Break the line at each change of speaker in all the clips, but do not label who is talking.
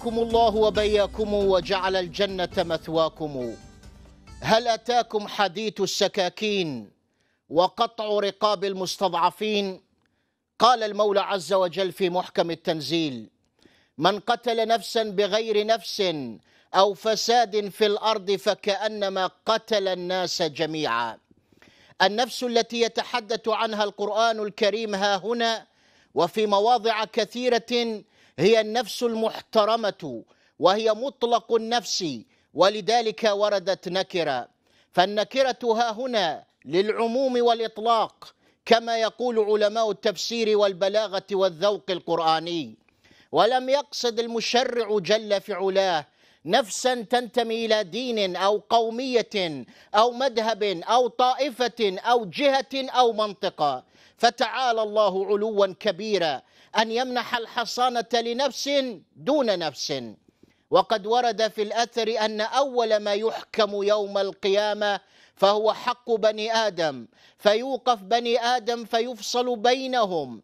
حفظكم الله وبياكم وجعل الجنة مثواكم هل أتاكم حديث السكاكين وقطع رقاب المستضعفين قال المولى عز وجل في محكم التنزيل من قتل نفسا بغير نفس أو فساد في الأرض فكأنما قتل الناس جميعا النفس التي يتحدث عنها القرآن الكريم ها هنا وفي مواضع كثيرة هي النفس المحترمة وهي مطلق النفس ولذلك وردت نكرة فالنكرة ها هنا للعموم والإطلاق كما يقول علماء التفسير والبلاغة والذوق القرآني ولم يقصد المشرع جل في علاه نفسا تنتمي إلى دين أو قومية أو مذهب أو طائفة أو جهة أو منطقة فتعالى الله علوا كبيرا أن يمنح الحصانة لنفس دون نفس وقد ورد في الأثر أن أول ما يحكم يوم القيامة فهو حق بني آدم فيوقف بني آدم فيفصل بينهم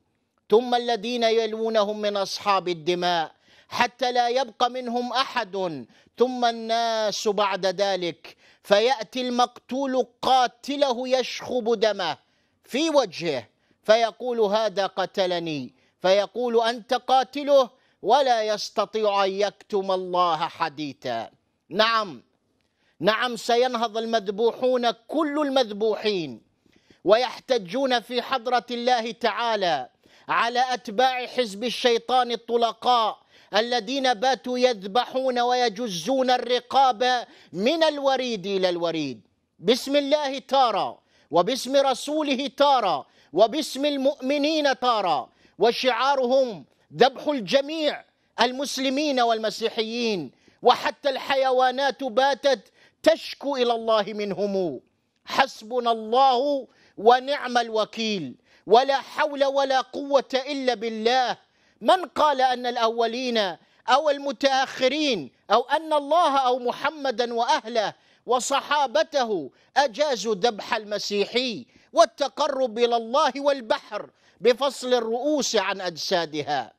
ثم الذين يلونهم من أصحاب الدماء حتى لا يبقى منهم أحد ثم الناس بعد ذلك فيأتي المقتول قاتله يشخب دمه في وجهه فيقول هذا قتلني فيقول أنت قاتله ولا يستطيع أن يكتم الله حديثا نعم نعم سينهض المذبوحون كل المذبوحين ويحتجون في حضرة الله تعالى على أتباع حزب الشيطان الطلقاء الذين باتوا يذبحون ويجزون الرقاب من الوريد إلى الوريد باسم الله تارة وباسم رسوله تارة وباسم المؤمنين تارة وشعارهم ذبح الجميع المسلمين والمسيحيين وحتى الحيوانات باتت تشكو الى الله منهم حسبنا الله ونعم الوكيل ولا حول ولا قوه الا بالله من قال ان الاولين او المتاخرين او ان الله او محمدا واهله وصحابته اجازوا ذبح المسيحي والتقرب الى الله والبحر بفصل الرؤوس عن اجسادها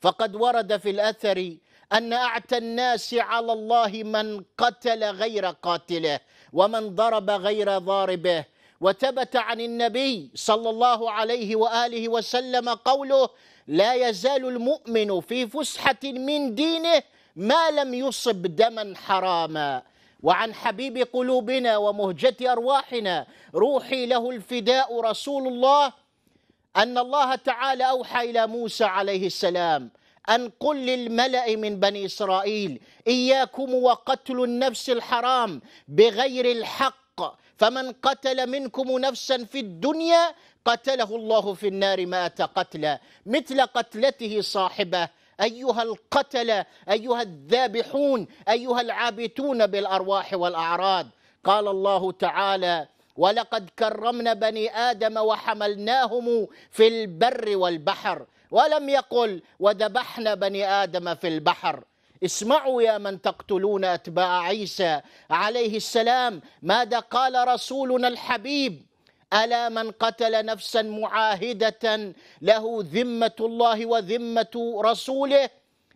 فقد ورد في الاثر ان اعتى الناس على الله من قتل غير قاتله ومن ضرب غير ضاربه وثبت عن النبي صلى الله عليه واله وسلم قوله لا يزال المؤمن في فسحه من دينه ما لم يصب دما حراما وعن حبيب قلوبنا ومهجه ارواحنا روحي له الفداء رسول الله أن الله تعالى أوحى إلى موسى عليه السلام أن قل للملأ من بني إسرائيل إياكم وقتل النفس الحرام بغير الحق فمن قتل منكم نفسا في الدنيا قتله الله في النار مات قتلى مثل قتلته صاحبه أيها القتلة أيها الذابحون أيها العابتون بالأرواح والأعراض قال الله تعالى ولقد كرمنا بني ادم وحملناهم في البر والبحر ولم يقل وذبحنا بني ادم في البحر اسمعوا يا من تقتلون اتباع عيسى عليه السلام ماذا قال رسولنا الحبيب الا من قتل نفسا معاهده له ذمه الله وذمه رسوله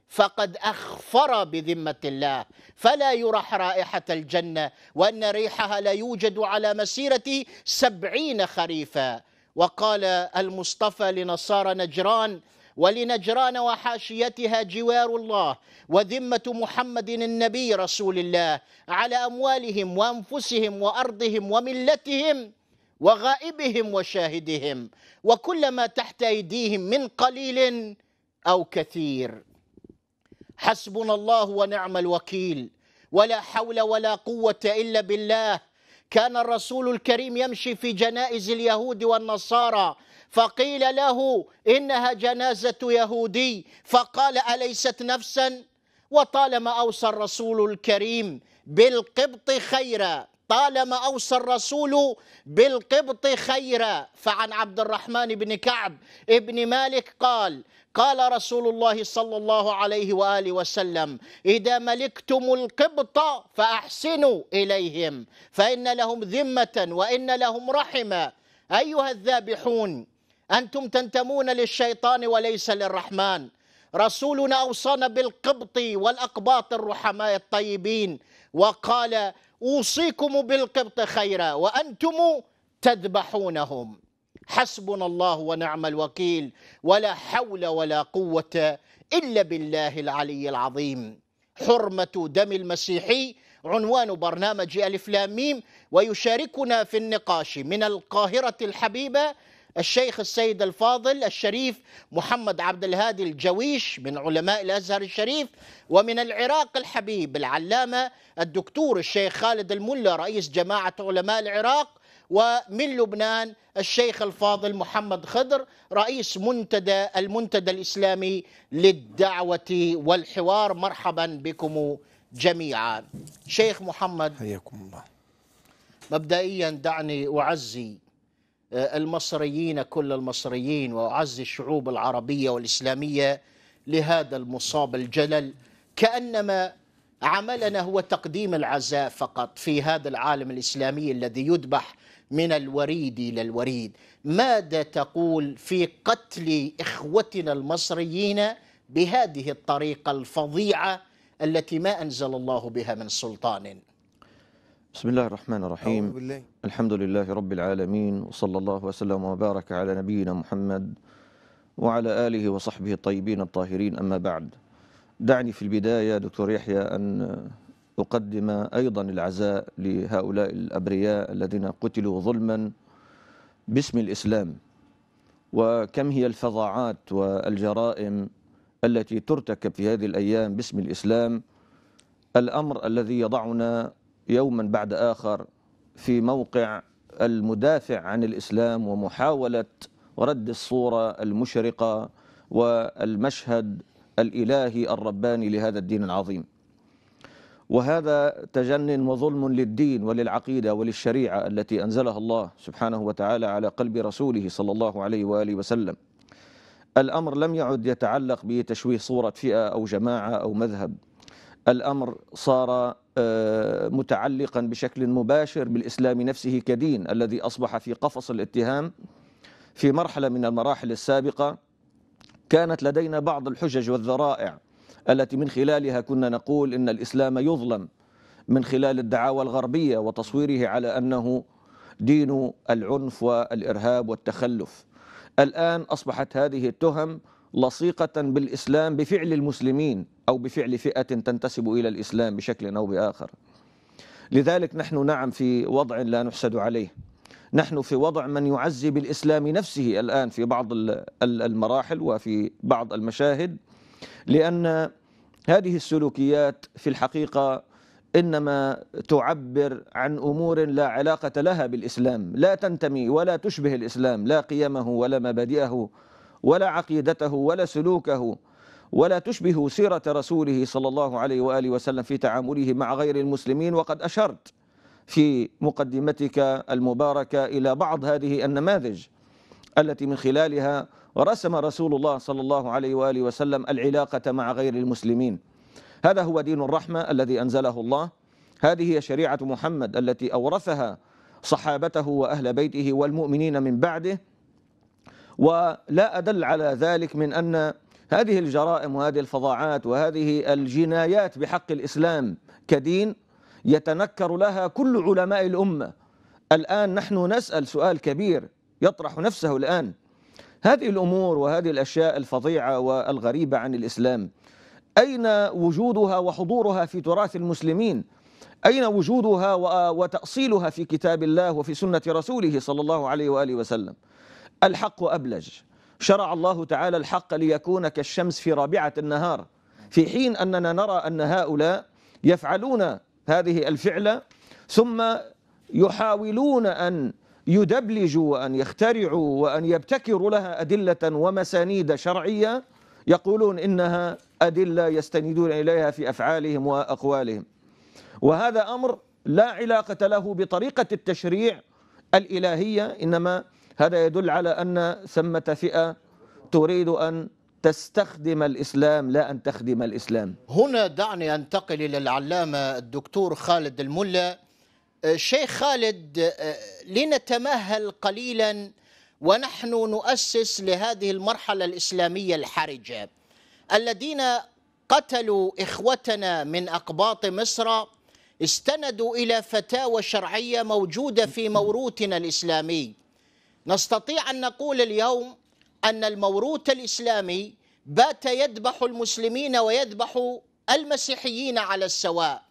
فقد اخفر بذمه الله فلا يرح رائحه الجنه وان ريحها لا يوجد على مسيره سبعين خريفا وقال المصطفى لنصارى نجران ولنجران وحاشيتها جوار الله وذمه محمد النبي رسول الله على اموالهم وانفسهم وارضهم وملتهم وغائبهم وشاهدهم وكل ما تحت ايديهم من قليل او كثير حسبنا الله ونعم الوكيل ولا حول ولا قوه الا بالله كان الرسول الكريم يمشي في جنائز اليهود والنصارى فقيل له انها جنازه يهودي فقال اليست نفسا وطالما اوصى الرسول الكريم بالقبط خيرا طالما أوصى الرسول بالقبط خيرا فعن عبد الرحمن بن كعب ابن مالك قال قال رسول الله صلى الله عليه وآله وسلم إذا ملكتم القبط فأحسنوا إليهم فإن لهم ذمة وإن لهم رحمة أيها الذابحون أنتم تنتمون للشيطان وليس للرحمن رسولنا أوصانا بالقبط والأقباط الرحماء الطيبين وقال أوصيكم بالقبط خيرا وأنتم تذبحونهم حسبنا الله ونعم الوكيل ولا حول ولا قوة إلا بالله العلي العظيم حرمة دم المسيحي عنوان برنامج ألف ميم ويشاركنا في النقاش من القاهرة الحبيبة الشيخ السيد الفاضل الشريف محمد عبد الهادي الجويش من علماء الازهر الشريف ومن العراق الحبيب العلامه الدكتور الشيخ خالد الملا رئيس جماعه علماء العراق ومن لبنان الشيخ الفاضل محمد خضر رئيس منتدى المنتدى الاسلامي للدعوه والحوار مرحبا بكم جميعا شيخ محمد حياكم الله مبدئيا دعني اعزي آه، المصريين كل المصريين واعز الشعوب العربيه والاسلاميه لهذا المصاب الجلل كانما عملنا هو تقديم العزاء فقط في هذا العالم الاسلامي الذي يذبح من الوريد الى الوريد، ماذا تقول في قتل اخوتنا المصريين بهذه الطريقه الفظيعه التي ما انزل الله بها من سلطان؟
بسم الله الرحمن الرحيم الحمد لله رب العالمين وصلى الله وسلم وبارك على نبينا محمد وعلى آله وصحبه الطيبين الطاهرين أما بعد دعني في البداية دكتور يحيى أن أقدم أيضا العزاء لهؤلاء الأبرياء الذين قتلوا ظلما باسم الإسلام وكم هي الفظاعات والجرائم التي ترتكب في هذه الأيام باسم الإسلام الأمر الذي يضعنا يوما بعد آخر في موقع المدافع عن الإسلام ومحاولة رد الصورة المشرقة والمشهد الإلهي الرباني لهذا الدين العظيم وهذا تجن وظلم للدين وللعقيدة وللشريعة التي أنزلها الله سبحانه وتعالى على قلب رسوله صلى الله عليه وآله وسلم الأمر لم يعد يتعلق بتشويه صورة فئة أو جماعة أو مذهب الأمر صار آه، متعلقا بشكل مباشر بالإسلام نفسه كدين الذي أصبح في قفص الاتهام في مرحلة من المراحل السابقة كانت لدينا بعض الحجج والذرائع التي من خلالها كنا نقول إن الإسلام يظلم من خلال الدعاوى الغربية وتصويره على أنه دين العنف والإرهاب والتخلف الآن أصبحت هذه التهم لصيقة بالإسلام بفعل المسلمين أو بفعل فئة تنتسب إلى الإسلام بشكل أو بآخر لذلك نحن نعم في وضع لا نحسد عليه نحن في وضع من يعزي بالإسلام نفسه الآن في بعض المراحل وفي بعض المشاهد لأن هذه السلوكيات في الحقيقة إنما تعبر عن أمور لا علاقة لها بالإسلام لا تنتمي ولا تشبه الإسلام لا قيمه ولا مبادئه ولا عقيدته ولا سلوكه ولا تشبه سيرة رسوله صلى الله عليه وآله وسلم في تعامله مع غير المسلمين وقد أشرت في مقدمتك المباركة إلى بعض هذه النماذج التي من خلالها رسم رسول الله صلى الله عليه وآله وسلم العلاقة مع غير المسلمين هذا هو دين الرحمة الذي أنزله الله هذه هي شريعة محمد التي أورثها صحابته وأهل بيته والمؤمنين من بعده ولا أدل على ذلك من أن هذه الجرائم وهذه الفظاعات وهذه الجنايات بحق الإسلام كدين يتنكر لها كل علماء الأمة الآن نحن نسأل سؤال كبير يطرح نفسه الآن هذه الأمور وهذه الأشياء الفظيعة والغريبة عن الإسلام أين وجودها وحضورها في تراث المسلمين أين وجودها وتأصيلها في كتاب الله وفي سنة رسوله صلى الله عليه وآله وسلم الحق أبلج شرع الله تعالى الحق ليكون كالشمس في رابعة النهار في حين أننا نرى أن هؤلاء يفعلون هذه الفعلة ثم يحاولون أن يدبلجوا وأن يخترعوا وأن يبتكروا لها أدلة ومسانيد شرعية يقولون إنها أدلة يستندون إليها في أفعالهم وأقوالهم وهذا أمر لا علاقة له بطريقة التشريع الإلهية إنما هذا يدل على أن ثمة فئة تريد أن
تستخدم الإسلام لا أن تخدم الإسلام هنا دعني أنتقل إلى العلامة الدكتور خالد الملا أه، شيخ خالد أه، لنتمهل قليلا ونحن نؤسس لهذه المرحلة الإسلامية الحرجة الذين قتلوا إخوتنا من أقباط مصر استندوا إلى فتاوى شرعية موجودة في موروثنا الإسلامي نستطيع ان نقول اليوم ان الموروث الاسلامي بات يذبح المسلمين ويذبح المسيحيين على السواء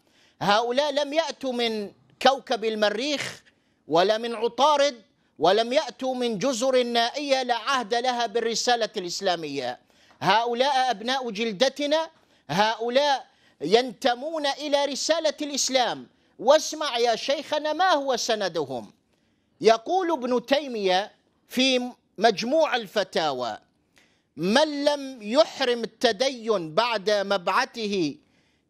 هؤلاء لم ياتوا من كوكب المريخ ولا من عطارد ولم ياتوا من جزر نائيه لا عهد لها بالرساله الاسلاميه هؤلاء ابناء جلدتنا هؤلاء ينتمون الى رساله الاسلام واسمع يا شيخنا ما هو سندهم يقول ابن تيميه في مجموع الفتاوى من لم يحرم التدين بعد مبعته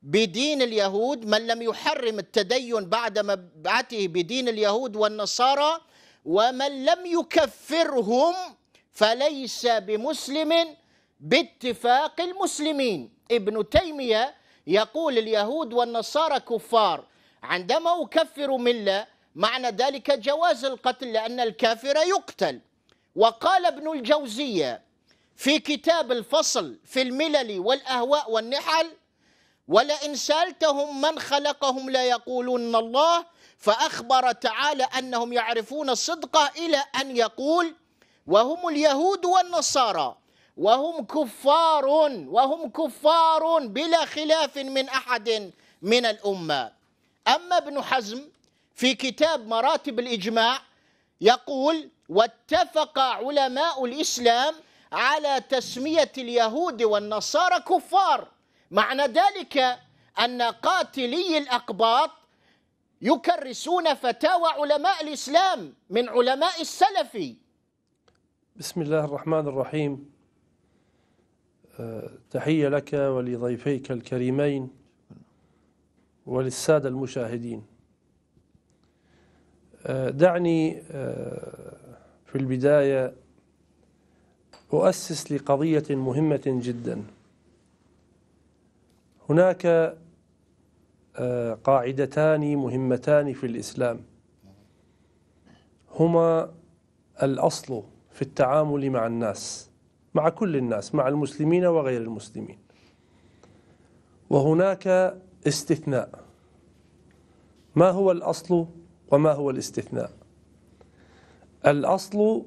بدين اليهود من لم يحرم التدين بعد مبعته بدين اليهود والنصارى ومن لم يكفرهم فليس بمسلم باتفاق المسلمين ابن تيميه يقول اليهود والنصارى كفار عندما اكفر مله معنى ذلك جواز القتل لأن الكافر يقتل وقال ابن الجوزية في كتاب الفصل في الملل والأهواء والنحل ولئن سألتهم من خلقهم ليقولون الله فأخبر تعالى أنهم يعرفون الصدق إلى أن يقول وهم اليهود والنصارى وهم كفار وهم كفار بلا خلاف من أحد من الأمة أما ابن حزم في كتاب مراتب الإجماع يقول واتفق علماء الإسلام على تسمية اليهود والنصارى كفار معنى ذلك أن قاتلي الأقباط يكرسون فتاوى علماء الإسلام من علماء السلف
بسم الله الرحمن الرحيم أه، تحية لك ولضيفيك الكريمين وللسادة المشاهدين دعني آه، في البداية أؤسس لقضية مهمة جدا هناك آه، قاعدتان مهمتان في الإسلام هما الأصل في التعامل مع الناس مع كل الناس مع المسلمين وغير المسلمين وهناك استثناء ما هو الأصل؟ وما هو الاستثناء الأصل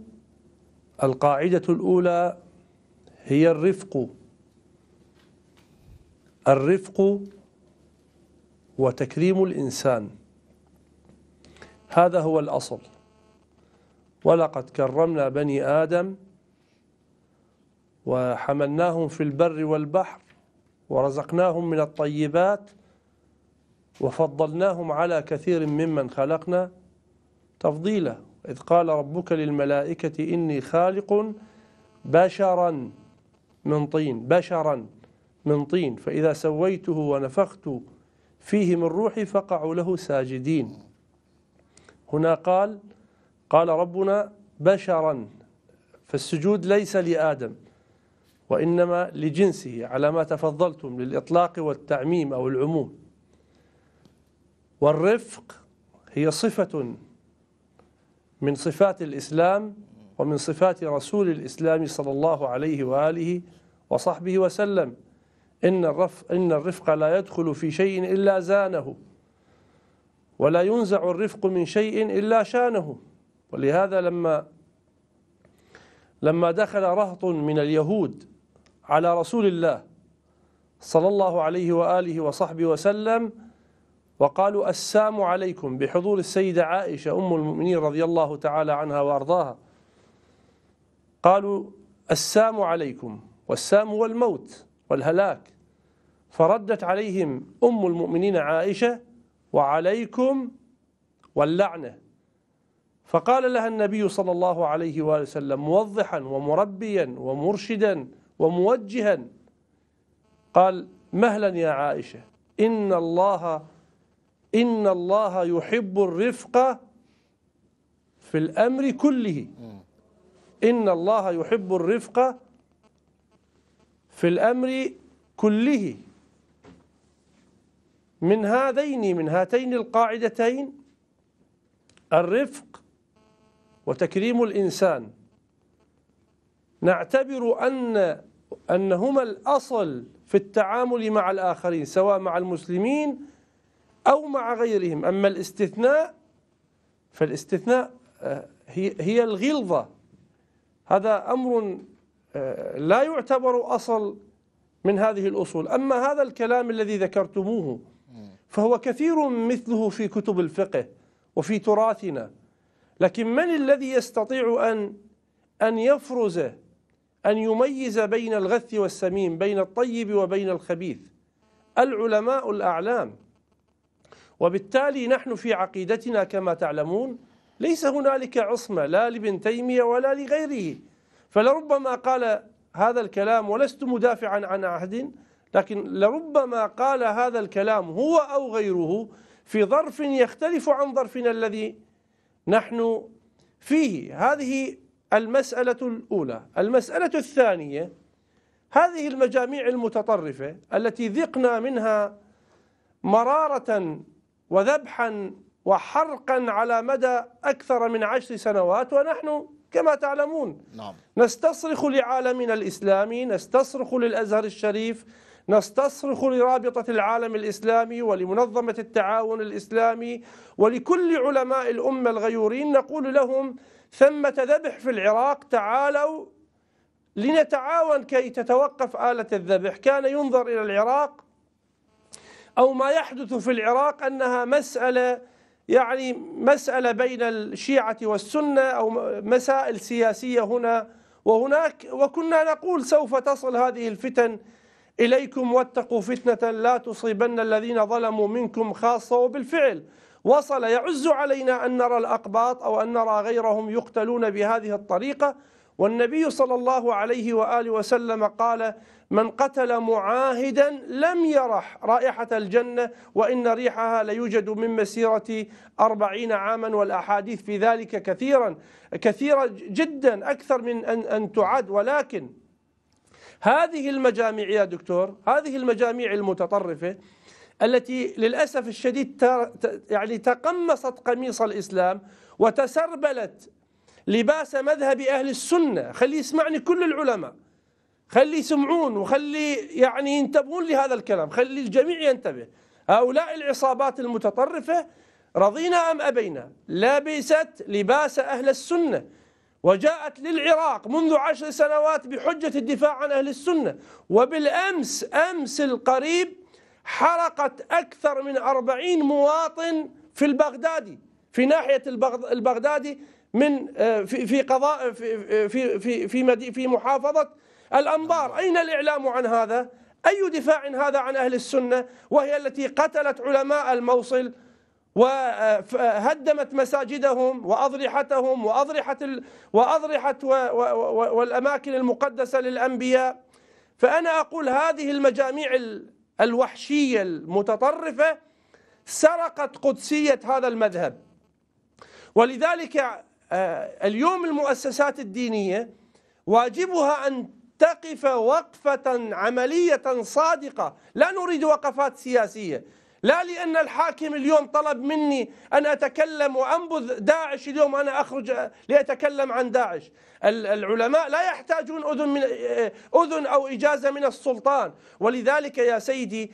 القاعدة الأولى هي الرفق الرفق وتكريم الإنسان هذا هو الأصل ولقد كرمنا بني آدم وحملناهم في البر والبحر ورزقناهم من الطيبات وفضلناهم على كثير ممن خلقنا تفضيلا إذ قال ربك للملائكة إني خالق بشرا من طين بشرا من طين فإذا سويته ونفخت فيه من روحي فقعوا له ساجدين هنا قال قال ربنا بشرا فالسجود ليس لآدم وإنما لجنسه على ما تفضلتم للإطلاق والتعميم أو العموم والرفق هي صفة من صفات الإسلام ومن صفات رسول الإسلام صلى الله عليه وآله وصحبه وسلم إن, الرفق إن الرفق لا يدخل في شيء إلا زانه ولا ينزع الرفق من شيء إلا شانه ولهذا لما لما دخل رهط من اليهود على رسول الله صلى الله عليه وآله وصحبه وسلم وقالوا السام عليكم بحضور السيدة عائشة أم المؤمنين رضي الله تعالى عنها وأرضاها قالوا السام عليكم والسام هو الموت والهلاك فردت عليهم أم المؤمنين عائشة وعليكم واللعنة فقال لها النبي صلى الله عليه وآله وسلم موضحا ومربيا ومرشدا وموجها قال مهلا يا عائشة إن الله إن الله يحب الرفق في الأمر كله إن الله يحب الرفق في الأمر كله من هذين من هاتين القاعدتين الرفق وتكريم الإنسان نعتبر أن أنهما الأصل في التعامل مع الآخرين سواء مع المسلمين أو مع غيرهم أما الاستثناء فالاستثناء آه، هي, هي الغلظة هذا أمر آه، لا يعتبر أصل من هذه الأصول أما هذا الكلام الذي ذكرتموه فهو كثير مثله في كتب الفقه وفي تراثنا لكن من الذي يستطيع أن أن يفرز أن يميز بين الغث والسمين بين الطيب وبين الخبيث العلماء الأعلام وبالتالي نحن في عقيدتنا كما تعلمون ليس هنالك عصمة لا لابن تيمية ولا لغيره فلربما قال هذا الكلام ولست مدافعا عن عهد لكن لربما قال هذا الكلام هو أو غيره في ظرف يختلف عن ظرفنا الذي نحن فيه هذه المسألة الأولى المسألة الثانية هذه المجاميع المتطرفة التي ذقنا منها مرارة وذبحا وحرقا على مدى أكثر من عشر سنوات ونحن كما تعلمون نعم. نستصرخ لعالمنا الإسلامي نستصرخ للأزهر الشريف نستصرخ لرابطة العالم الإسلامي ولمنظمة التعاون الإسلامي ولكل علماء الأمة الغيورين نقول لهم ثمة ذبح في العراق تعالوا لنتعاون كي تتوقف آلة الذبح كان ينظر إلى العراق أو ما يحدث في العراق أنها مسألة يعني مسألة بين الشيعة والسنة أو مسائل سياسية هنا وهناك وكنا نقول سوف تصل هذه الفتن إليكم واتقوا فتنة لا تصيبن الذين ظلموا منكم خاصة وبالفعل وصل يعز علينا أن نرى الأقباط أو أن نرى غيرهم يقتلون بهذه الطريقة والنبي صلى الله عليه وآله وسلم قال من قتل معاهدا لم يرح رائحة الجنة وإن ريحها ليوجد من مسيرة أربعين عاما والأحاديث في ذلك كثيرا كثيرة جدا أكثر من أن, أن تعد ولكن هذه المجاميع يا دكتور هذه المجاميع المتطرفة التي للأسف الشديد يعني تقمصت قميص الإسلام وتسربلت لباس مذهب أهل السنة خليه يسمعني كل العلماء خلي يسمعون وخلي يعني ينتبهون لهذا الكلام خلي الجميع ينتبه هؤلاء العصابات المتطرفة رضينا أم أبينا لبست لباس أهل السنة وجاءت للعراق منذ عشر سنوات بحجة الدفاع عن أهل السنة وبالأمس أمس القريب حرقت أكثر من أربعين مواطن في البغدادي في ناحية البغدادي من آه، في في قضاء في في في في في محافظة الأنبار أين الإعلام عن هذا أي دفاع هذا عن أهل السنة وهي التي قتلت علماء الموصل وهدمت مساجدهم وأضرحتهم وأضرحة وأضرحة والأماكن المقدسة للأنبياء فأنا أقول هذه المجاميع الوحشية المتطرفة سرقت قدسية هذا المذهب ولذلك آه، اليوم المؤسسات الدينية واجبها أن تقف وقفة عملية صادقة لا نريد وقفات سياسية لا لأن الحاكم اليوم طلب مني أن أتكلم وأنبذ داعش اليوم أنا أخرج لأتكلم عن داعش العلماء لا يحتاجون أذن, من آه، أذن أو إجازة من السلطان ولذلك يا سيدي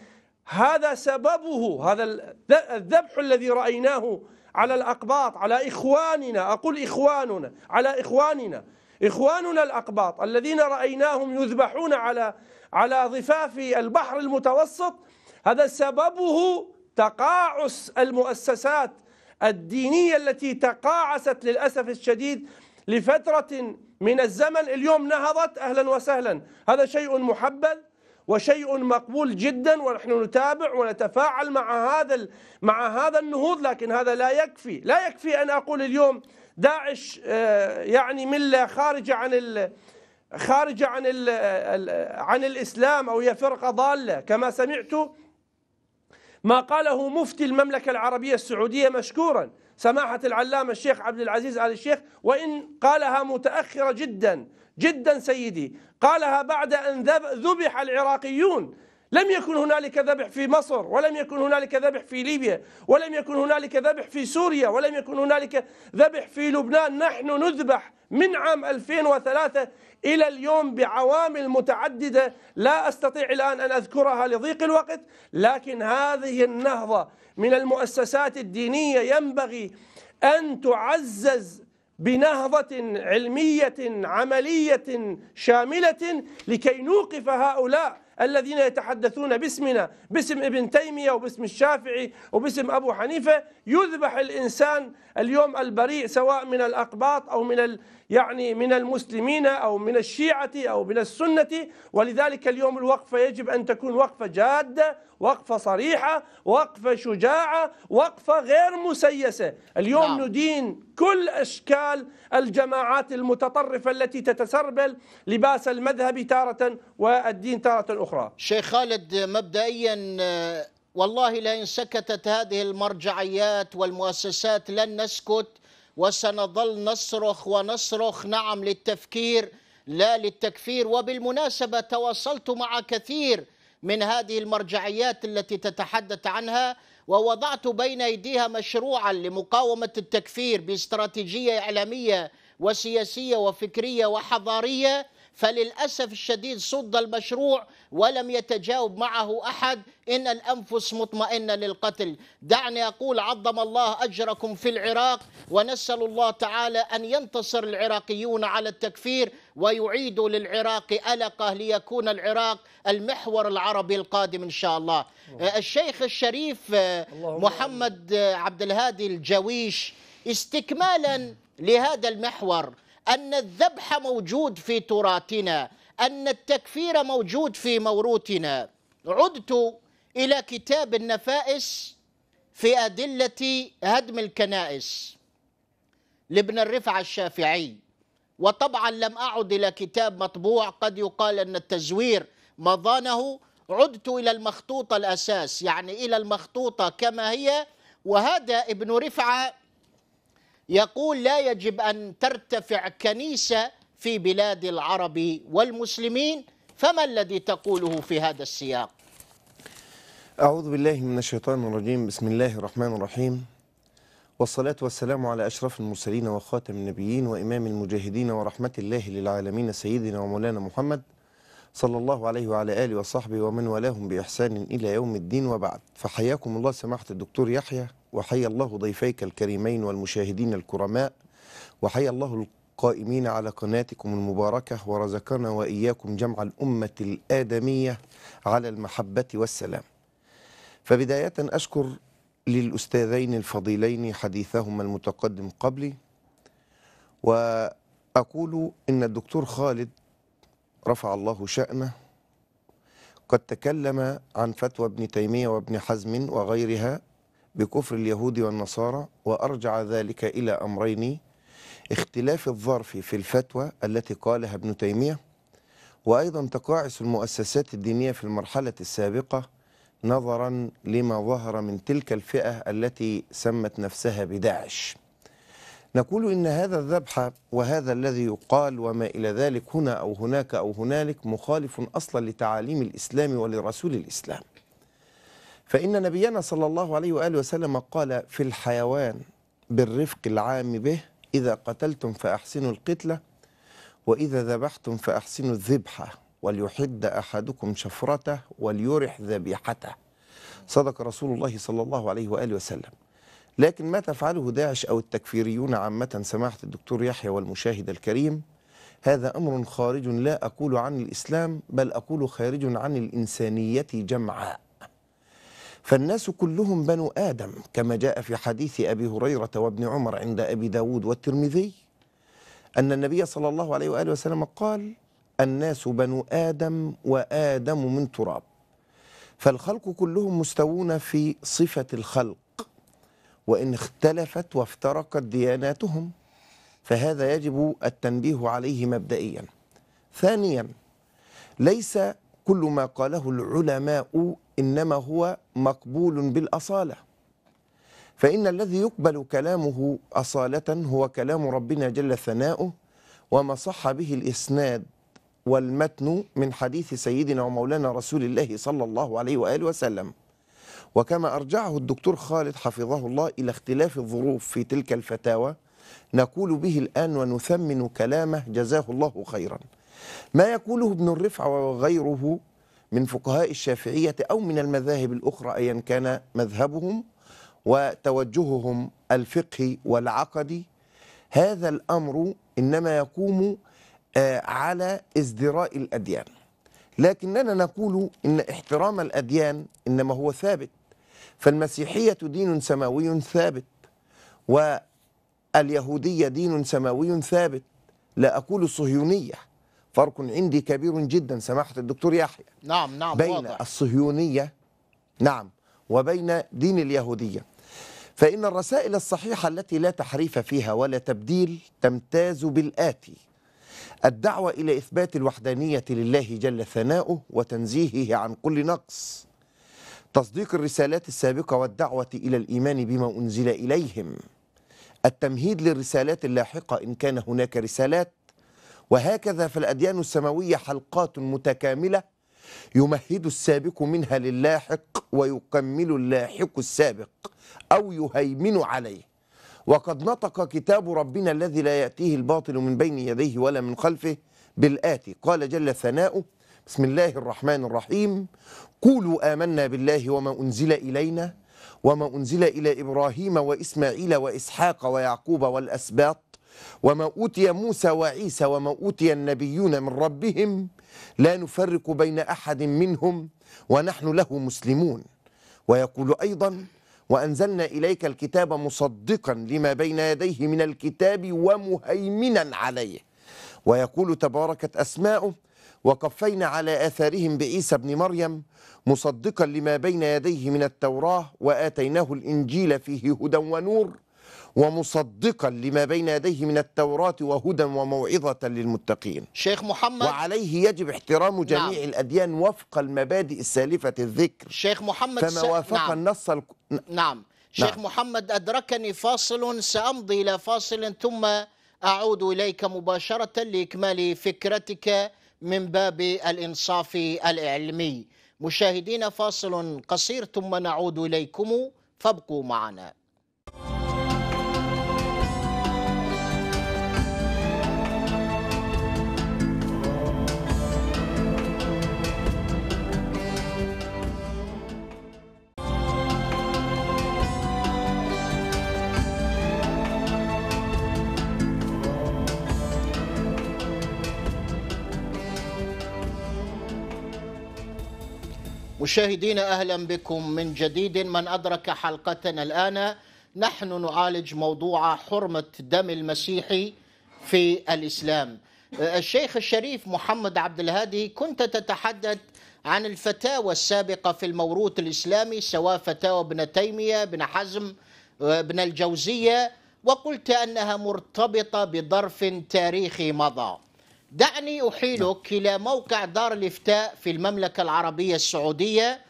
هذا سببه هذا الذبح الذي رأيناه على الأقباط على إخواننا أقول إخواننا على إخواننا إخواننا الأقباط الذين رأيناهم يذبحون على على ضفاف البحر المتوسط هذا سببه تقاعس المؤسسات الدينية التي تقاعست للأسف الشديد لفترة من الزمن اليوم نهضت أهلا وسهلا هذا شيء محبذ وشيء مقبول جدا ونحن نتابع ونتفاعل مع هذا مع هذا النهوض لكن هذا لا يكفي لا يكفي أن أقول اليوم داعش آه، يعني ملة خارجة عن خارجة عن عن الإسلام أو هي فرقة ضالة كما سمعت ما قاله مفتي المملكة العربية السعودية مشكورا سماحة العلامة الشيخ عبد العزيز آل الشيخ وإن قالها متأخرة جدا جدا سيدي قالها بعد أن ذبح العراقيون لم يكن هنالك ذبح في مصر ولم يكن هنالك ذبح في ليبيا ولم يكن هنالك ذبح في سوريا ولم يكن هنالك ذبح في لبنان نحن نذبح من عام 2003 إلى اليوم بعوامل متعددة لا أستطيع الآن أن أذكرها لضيق الوقت لكن هذه النهضة من المؤسسات الدينية ينبغي أن تعزز بنهضة علمية عملية شاملة لكي نوقف هؤلاء الذين يتحدثون باسمنا باسم ابن تيمية وباسم الشافعي وباسم أبو حنيفة يذبح الإنسان اليوم البريء سواء من الأقباط أو من ال يعني من المسلمين أو من الشيعة أو من السنة ولذلك اليوم الوقفة يجب أن تكون وقفة جادة وقفة صريحة وقفة شجاعة وقفة غير مسيسة اليوم نعم. ندين كل أشكال الجماعات المتطرفة التي تتسربل لباس المذهب تارة والدين
تارة أخرى شيخ خالد مبدئيا آه، والله لئن سكتت هذه المرجعيات والمؤسسات لن نسكت وسنظل نصرخ ونصرخ نعم للتفكير لا للتكفير وبالمناسبة تواصلت مع كثير من هذه المرجعيات التي تتحدث عنها ووضعت بين أيديها مشروعا لمقاومة التكفير باستراتيجية إعلامية وسياسية وفكرية وحضارية فللأسف الشديد صد المشروع ولم يتجاوب معه أحد إن الأنفس مطمئنة للقتل دعني أقول عظم الله أجركم في العراق ونسأل الله تعالى أن ينتصر العراقيون على التكفير ويعيدوا للعراق ألقه ليكون العراق المحور العربي القادم إن شاء الله آه، الشيخ الشريف آه، محمد آه، عبد الهادي الجويش استكمالا لهذا المحور أن الذبح موجود في تراثنا أن التكفير موجود في موروثنا عدت إلى كتاب النفائس في أدلة هدم الكنائس لابن الرفع الشافعي وطبعا لم أعد إلى كتاب مطبوع قد يقال أن التزوير مضانه عدت إلى المخطوطة الأساس يعني إلى المخطوطة كما هي وهذا ابن رفعة يقول لا يجب أن ترتفع كنيسة في بلاد العرب والمسلمين فما الذي تقوله في هذا السياق
أعوذ بالله من الشيطان الرجيم بسم الله الرحمن الرحيم والصلاة والسلام على أشرف المرسلين وخاتم النبيين وإمام المجاهدين ورحمة الله للعالمين سيدنا ومولانا محمد صلى الله عليه وعلى آله وصحبه ومن والاهم بإحسان إلى يوم الدين وبعد فحياكم الله سماحة الدكتور يحيى وحيا الله ضيفيك الكريمين والمشاهدين الكرماء وحيا الله القائمين على قناتكم المباركة ورزقنا وإياكم جمع الأمة الآدمية على المحبة والسلام فبداية أشكر للأستاذين الفضيلين حديثهما المتقدم قبلي وأقول إن الدكتور خالد رفع الله شأنه قد تكلم عن فتوى ابن تيمية وابن حزم وغيرها بكفر اليهود والنصارى وأرجع ذلك إلى أمرين اختلاف الظرف في الفتوى التي قالها ابن تيمية وأيضا تقاعس المؤسسات الدينية في المرحلة السابقة نظرا لما ظهر من تلك الفئة التي سمت نفسها بداعش نقول إن هذا الذبح وهذا الذي يقال وما إلى ذلك هنا أو هناك أو هنالك مخالف أصلا لتعاليم الإسلام ولرسول الإسلام فإن نبينا صلى الله عليه وآله وسلم قال في الحيوان بالرفق العام به إذا قتلتم فأحسنوا القتلة وإذا ذبحتم فأحسنوا الذبحة وليحد أحدكم شفرته وليرح ذبيحته صدق رسول الله صلى الله عليه وآله وسلم لكن ما تفعله داعش أو التكفيريون عامة سماحة الدكتور يحيى والمشاهد الكريم هذا أمر خارج لا أقول عن الإسلام بل أقول خارج عن الإنسانية جمعاء فالناس كلهم بنو آدم كما جاء في حديث أبي هريرة وابن عمر عند أبي داود والترمذي أن النبي صلى الله عليه وآله وسلم قال الناس بنو آدم وآدم من تراب فالخلق كلهم مستوون في صفة الخلق وإن اختلفت وافترقت دياناتهم فهذا يجب التنبيه عليه مبدئيا ثانيا ليس كل ما قاله العلماء إنما هو مقبول بالأصالة فإن الذي يقبل كلامه أصالة هو كلام ربنا جل ثناؤه وما صح به الإسناد والمتن من حديث سيدنا ومولانا رسول الله صلى الله عليه وآله وسلم وكما أرجعه الدكتور خالد حفظه الله إلى اختلاف الظروف في تلك الفتاوى نقول به الآن ونثمن كلامه جزاه الله خيرا ما يقوله ابن الرفع وغيره من فقهاء الشافعية أو من المذاهب الأخرى أيا كان مذهبهم وتوجههم الفقهي والعقدي هذا الأمر إنما يقوم آه، على ازدراء الأديان لكننا نقول إن احترام الأديان إنما هو ثابت فالمسيحية دين سماوي ثابت واليهودية دين سماوي ثابت لا أقول الصهيونية فرق عندي كبير جدا سماحة الدكتور يحيى
نعم نعم بين واضح.
الصهيونية نعم وبين دين اليهودية فإن الرسائل الصحيحة التي لا تحريف فيها ولا تبديل تمتاز بالآتي الدعوة إلى إثبات الوحدانية لله جل ثناؤه وتنزيهه عن كل نقص تصديق الرسالات السابقة والدعوة إلى الإيمان بما أنزل إليهم التمهيد للرسالات اللاحقة إن كان هناك رسالات وهكذا فالأديان السماوية حلقات متكاملة يمهد السابق منها للاحق ويكمل اللاحق السابق أو يهيمن عليه وقد نطق كتاب ربنا الذي لا يأتيه الباطل من بين يديه ولا من خلفه بالآتي قال جل ثناؤه بسم الله الرحمن الرحيم قولوا آمنا بالله وما أنزل إلينا وما أنزل إلى إبراهيم وإسماعيل وإسحاق ويعقوب والأسباط وما أوتي موسى وعيسى وما أوتي النبيون من ربهم لا نفرق بين أحد منهم ونحن له مسلمون ويقول أيضا وأنزلنا إليك الكتاب مصدقا لما بين يديه من الكتاب ومهيمنا عليه ويقول تباركت أسماؤه وقفينا على آثارهم بعيسى ابن مريم مصدقا لما بين يديه من التوراة وآتيناه الإنجيل فيه هدى ونور ومصدقا لما بين يديه من التوراة وهدى وموعظة للمتقين شيخ محمد وعليه يجب احترام جميع نعم. الأديان
وفق المبادئ السالفة الذكر شيخ محمد فما وافق نعم. النص ال... نعم. نعم شيخ نعم. محمد أدركني فاصل سأمضي إلى فاصل ثم أعود إليك مباشرة لإكمال فكرتك من باب الإنصاف الإعلمي مشاهدين فاصل قصير ثم نعود إليكم فابقوا معنا مشاهدينا اهلا بكم من جديد من ادرك حلقتنا الان نحن نعالج موضوع حرمه دم المسيحي في الاسلام. الشيخ الشريف محمد عبد الهادي كنت تتحدث عن الفتاوى السابقه في الموروث الاسلامي سواء فتاوى ابن تيميه بن حزم بن الجوزيه وقلت انها مرتبطه بظرف تاريخي مضى. دعني أحيلك نعم. إلى موقع دار الإفتاء في المملكة العربية السعودية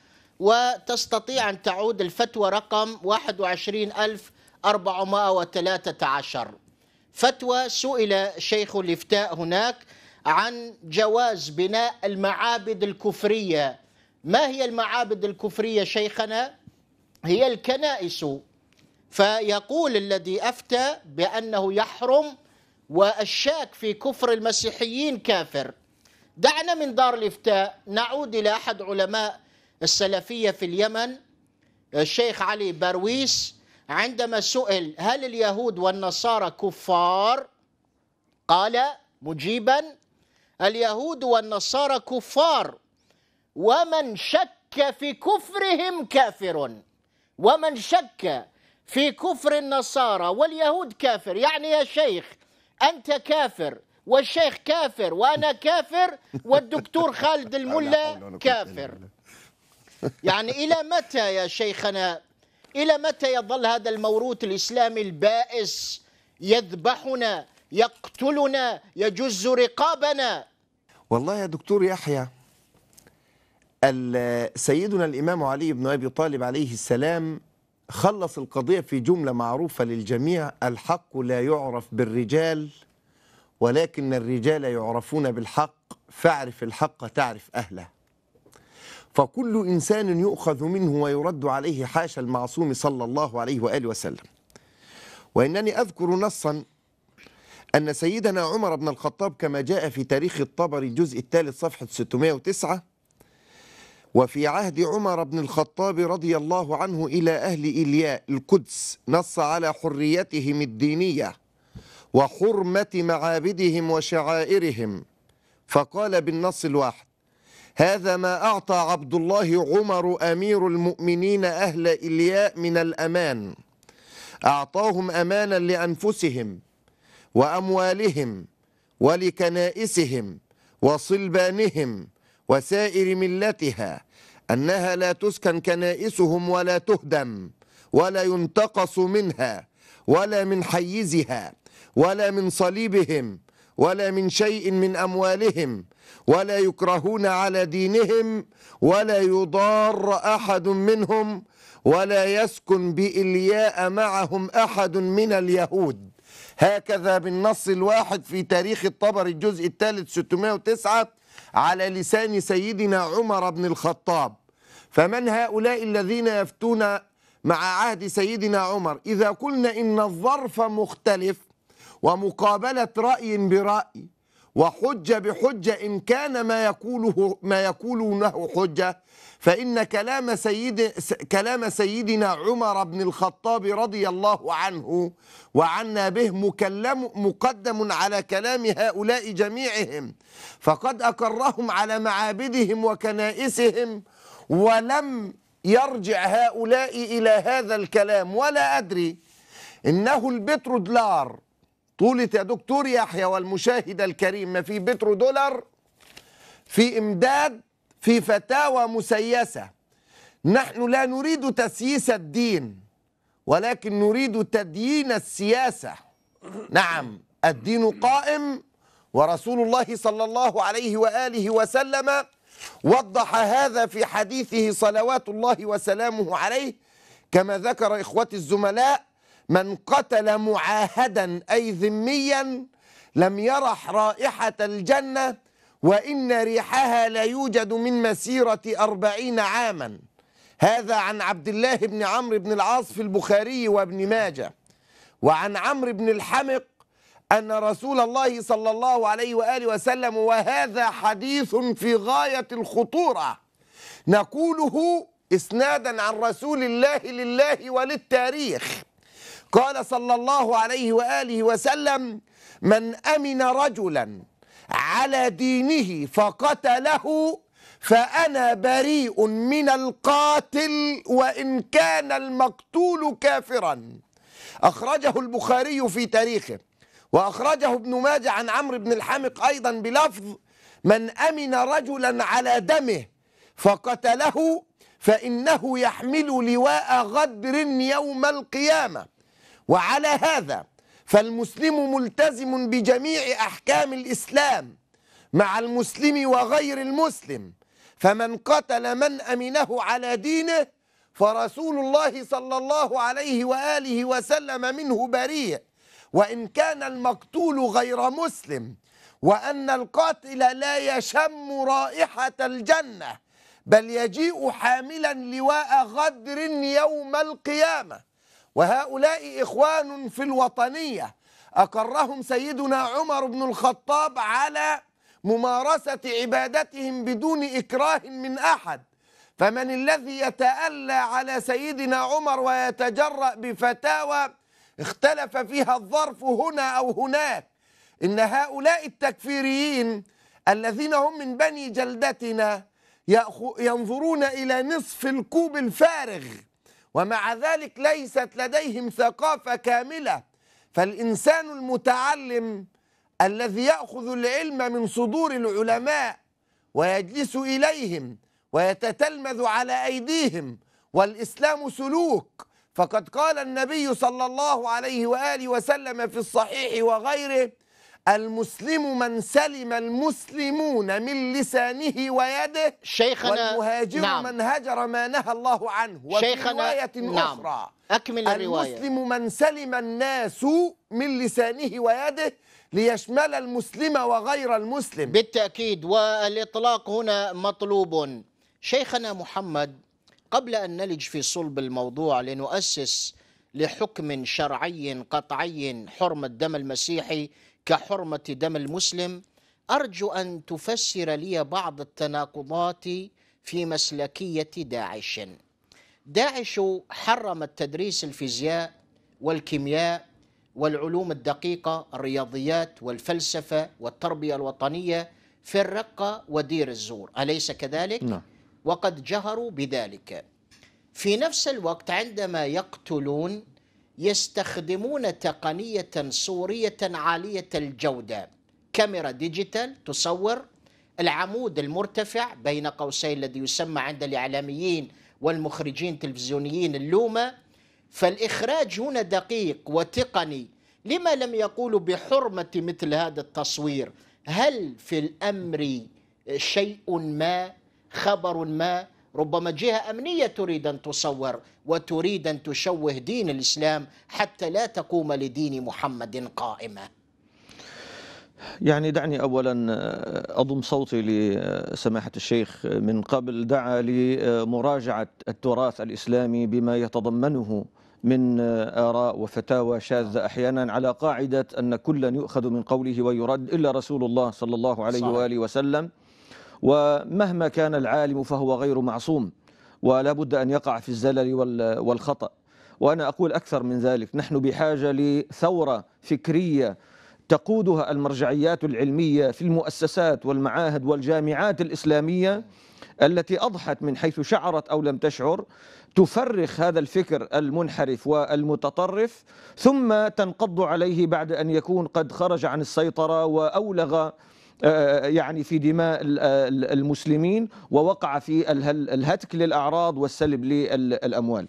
وتستطيع أن تعود الفتوى رقم 21413 فتوى سئل شيخ الإفتاء هناك عن جواز بناء المعابد الكفرية ما هي المعابد الكفرية شيخنا؟ هي الكنائس فيقول الذي أفتى بأنه يحرم والشاك في كفر المسيحيين كافر دعنا من دار الافتاء نعود الى احد علماء السلفيه في اليمن الشيخ علي برويس عندما سئل هل اليهود والنصارى كفار قال مجيبا اليهود والنصارى كفار ومن شك في كفرهم كافر ومن شك في كفر النصارى واليهود كافر يعني يا شيخ انت كافر والشيخ كافر وانا كافر والدكتور خالد الملا كافر يعني الى متى يا شيخنا الى متى يظل هذا الموروث الاسلامي البائس يذبحنا يقتلنا يجز رقابنا
والله يا دكتور يحيى سيدنا الامام علي بن ابي طالب عليه السلام خلص القضية في جملة معروفة للجميع الحق لا يعرف بالرجال ولكن الرجال يعرفون بالحق فاعرف الحق تعرف أهله فكل إنسان يؤخذ منه ويرد عليه حاشا المعصوم صلى الله عليه وآله وسلم وإنني أذكر نصا أن سيدنا عمر بن الخطاب كما جاء في تاريخ الطبري الجزء الثالث صفحة 609 وفي عهد عمر بن الخطاب رضي الله عنه إلى أهل إلياء القدس نص على حريتهم الدينية وحرمة معابدهم وشعائرهم فقال بالنص الواحد هذا ما أعطى عبد الله عمر أمير المؤمنين أهل إلياء من الأمان أعطاهم أمانا لأنفسهم وأموالهم ولكنائسهم وصلبانهم وسائر ملتها انها لا تسكن كنائسهم ولا تهدم ولا ينتقص منها ولا من حيزها ولا من صليبهم ولا من شيء من اموالهم ولا يكرهون على دينهم ولا يضار احد منهم ولا يسكن بإلياء معهم أحد من اليهود هكذا بالنص الواحد في تاريخ الطبر الجزء الثالث 609 على لسان سيدنا عمر بن الخطاب فمن هؤلاء الذين يفتون مع عهد سيدنا عمر إذا قلنا إن الظرف مختلف ومقابلة رأي برأي وحج بحجة إن كان ما يقوله ما يقولونه حجة فإن كلام سيد كلام سيدنا عمر بن الخطاب رضي الله عنه وعنا به مكلم مقدم على كلام هؤلاء جميعهم فقد أقرهم على معابدهم وكنائسهم ولم يرجع هؤلاء إلى هذا الكلام ولا أدري إنه البترودلار طولت يا دكتور يحيى والمشاهد الكريم ما في بترو دولار في إمداد في فتاوى مسيسة نحن لا نريد تسييس الدين ولكن نريد تدين السياسة نعم الدين قائم ورسول الله صلى الله عليه وآله وسلم وضح هذا في حديثه صلوات الله وسلامه عليه كما ذكر إخوتي الزملاء من قتل معاهدا أي ذميا لم يرح رائحة الجنة وإن ريحها لا يوجد من مسيرة أربعين عاما هذا عن عبد الله بن عمرو بن العاص في البخاري وابن ماجه وعن عمرو بن الحمق أن رسول الله صلى الله عليه وآله وسلم وهذا حديث في غاية الخطورة نقوله إسنادا عن رسول الله لله وللتاريخ قال صلى الله عليه وآله وسلم من أمن رجلا على دينه فقتله فأنا بريء من القاتل وإن كان المقتول كافرا أخرجه البخاري في تاريخه وأخرجه ابن ماجه عن عمرو بن الحمق أيضا بلفظ من أمن رجلا على دمه فقتله فإنه يحمل لواء غدر يوم القيامة وعلى هذا فالمسلم ملتزم بجميع أحكام الإسلام مع المسلم وغير المسلم فمن قتل من أمنه على دينه فرسول الله صلى الله عليه وآله وسلم منه بريء وإن كان المقتول غير مسلم وأن القاتل لا يشم رائحة الجنة بل يجيء حاملا لواء غدر يوم القيامة وهؤلاء إخوان في الوطنية أقرهم سيدنا عمر بن الخطاب على ممارسة عبادتهم بدون إكراه من أحد فمن الذي يتألى على سيدنا عمر ويتجرأ بفتاوى اختلف فيها الظرف هنا أو هناك إن هؤلاء التكفيريين الذين هم من بني جلدتنا ينظرون إلى نصف الكوب الفارغ ومع ذلك ليست لديهم ثقافة كاملة فالإنسان المتعلم الذي يأخذ العلم من صدور العلماء ويجلس إليهم ويتتلمذ على أيديهم والإسلام سلوك فقد قال النبي صلى الله عليه وآله وسلم في الصحيح وغيره المسلم من سلم المسلمون من لسانه ويده شيخنا والمهاجر نعم من هجر ما نهى الله عنه وفي رواية نعم أخرى أكمل الرواية المسلم من سلم الناس من لسانه ويده ليشمل
المسلم وغير المسلم بالتأكيد والإطلاق هنا مطلوب شيخنا محمد قبل أن نلج في صلب الموضوع لنؤسس لحكم شرعي قطعي حرم الدم المسيحي كحرمة دم المسلم أرجو أن تفسر لي بعض التناقضات في مسلكية داعش داعش حرم التدريس الفيزياء والكيمياء والعلوم الدقيقة الرياضيات والفلسفة والتربية الوطنية في الرقة ودير الزور أليس كذلك؟ نعم. وقد جهروا بذلك في نفس الوقت عندما يقتلون يستخدمون تقنيه صوريه عاليه الجوده كاميرا ديجيتال تصور العمود المرتفع بين قوسين الذي يسمى عند الاعلاميين والمخرجين التلفزيونيين اللومه فالاخراج هنا دقيق وتقني لما لم يقولوا بحرمه مثل هذا التصوير هل في الامر شيء ما خبر ما ربما جهة أمنية تريد أن تصور وتريد أن تشوه دين الإسلام حتى لا تقوم لدين محمد قائمة
يعني دعني أولا آه، أضم صوتي لسماحة الشيخ من قبل دعا لمراجعة التراث الإسلامي بما يتضمنه من آه، آراء وفتاوى شاذة أحيانا على قاعدة أن كلا يؤخذ من قوله ويرد إلا رسول الله صلى الله عليه صحيح. وآله وسلم ومهما كان العالم فهو غير معصوم ولا بد أن يقع في الزلل والخطأ وأنا أقول أكثر من ذلك نحن بحاجة لثورة فكرية تقودها المرجعيات العلمية في المؤسسات والمعاهد والجامعات الإسلامية التي أضحت من حيث شعرت أو لم تشعر تفرخ هذا الفكر المنحرف والمتطرف ثم تنقض عليه بعد أن يكون قد خرج عن السيطرة وأولغ آه، آه، يعني في دماء آه، المسلمين ووقع في الهتك للأعراض والسلب للأموال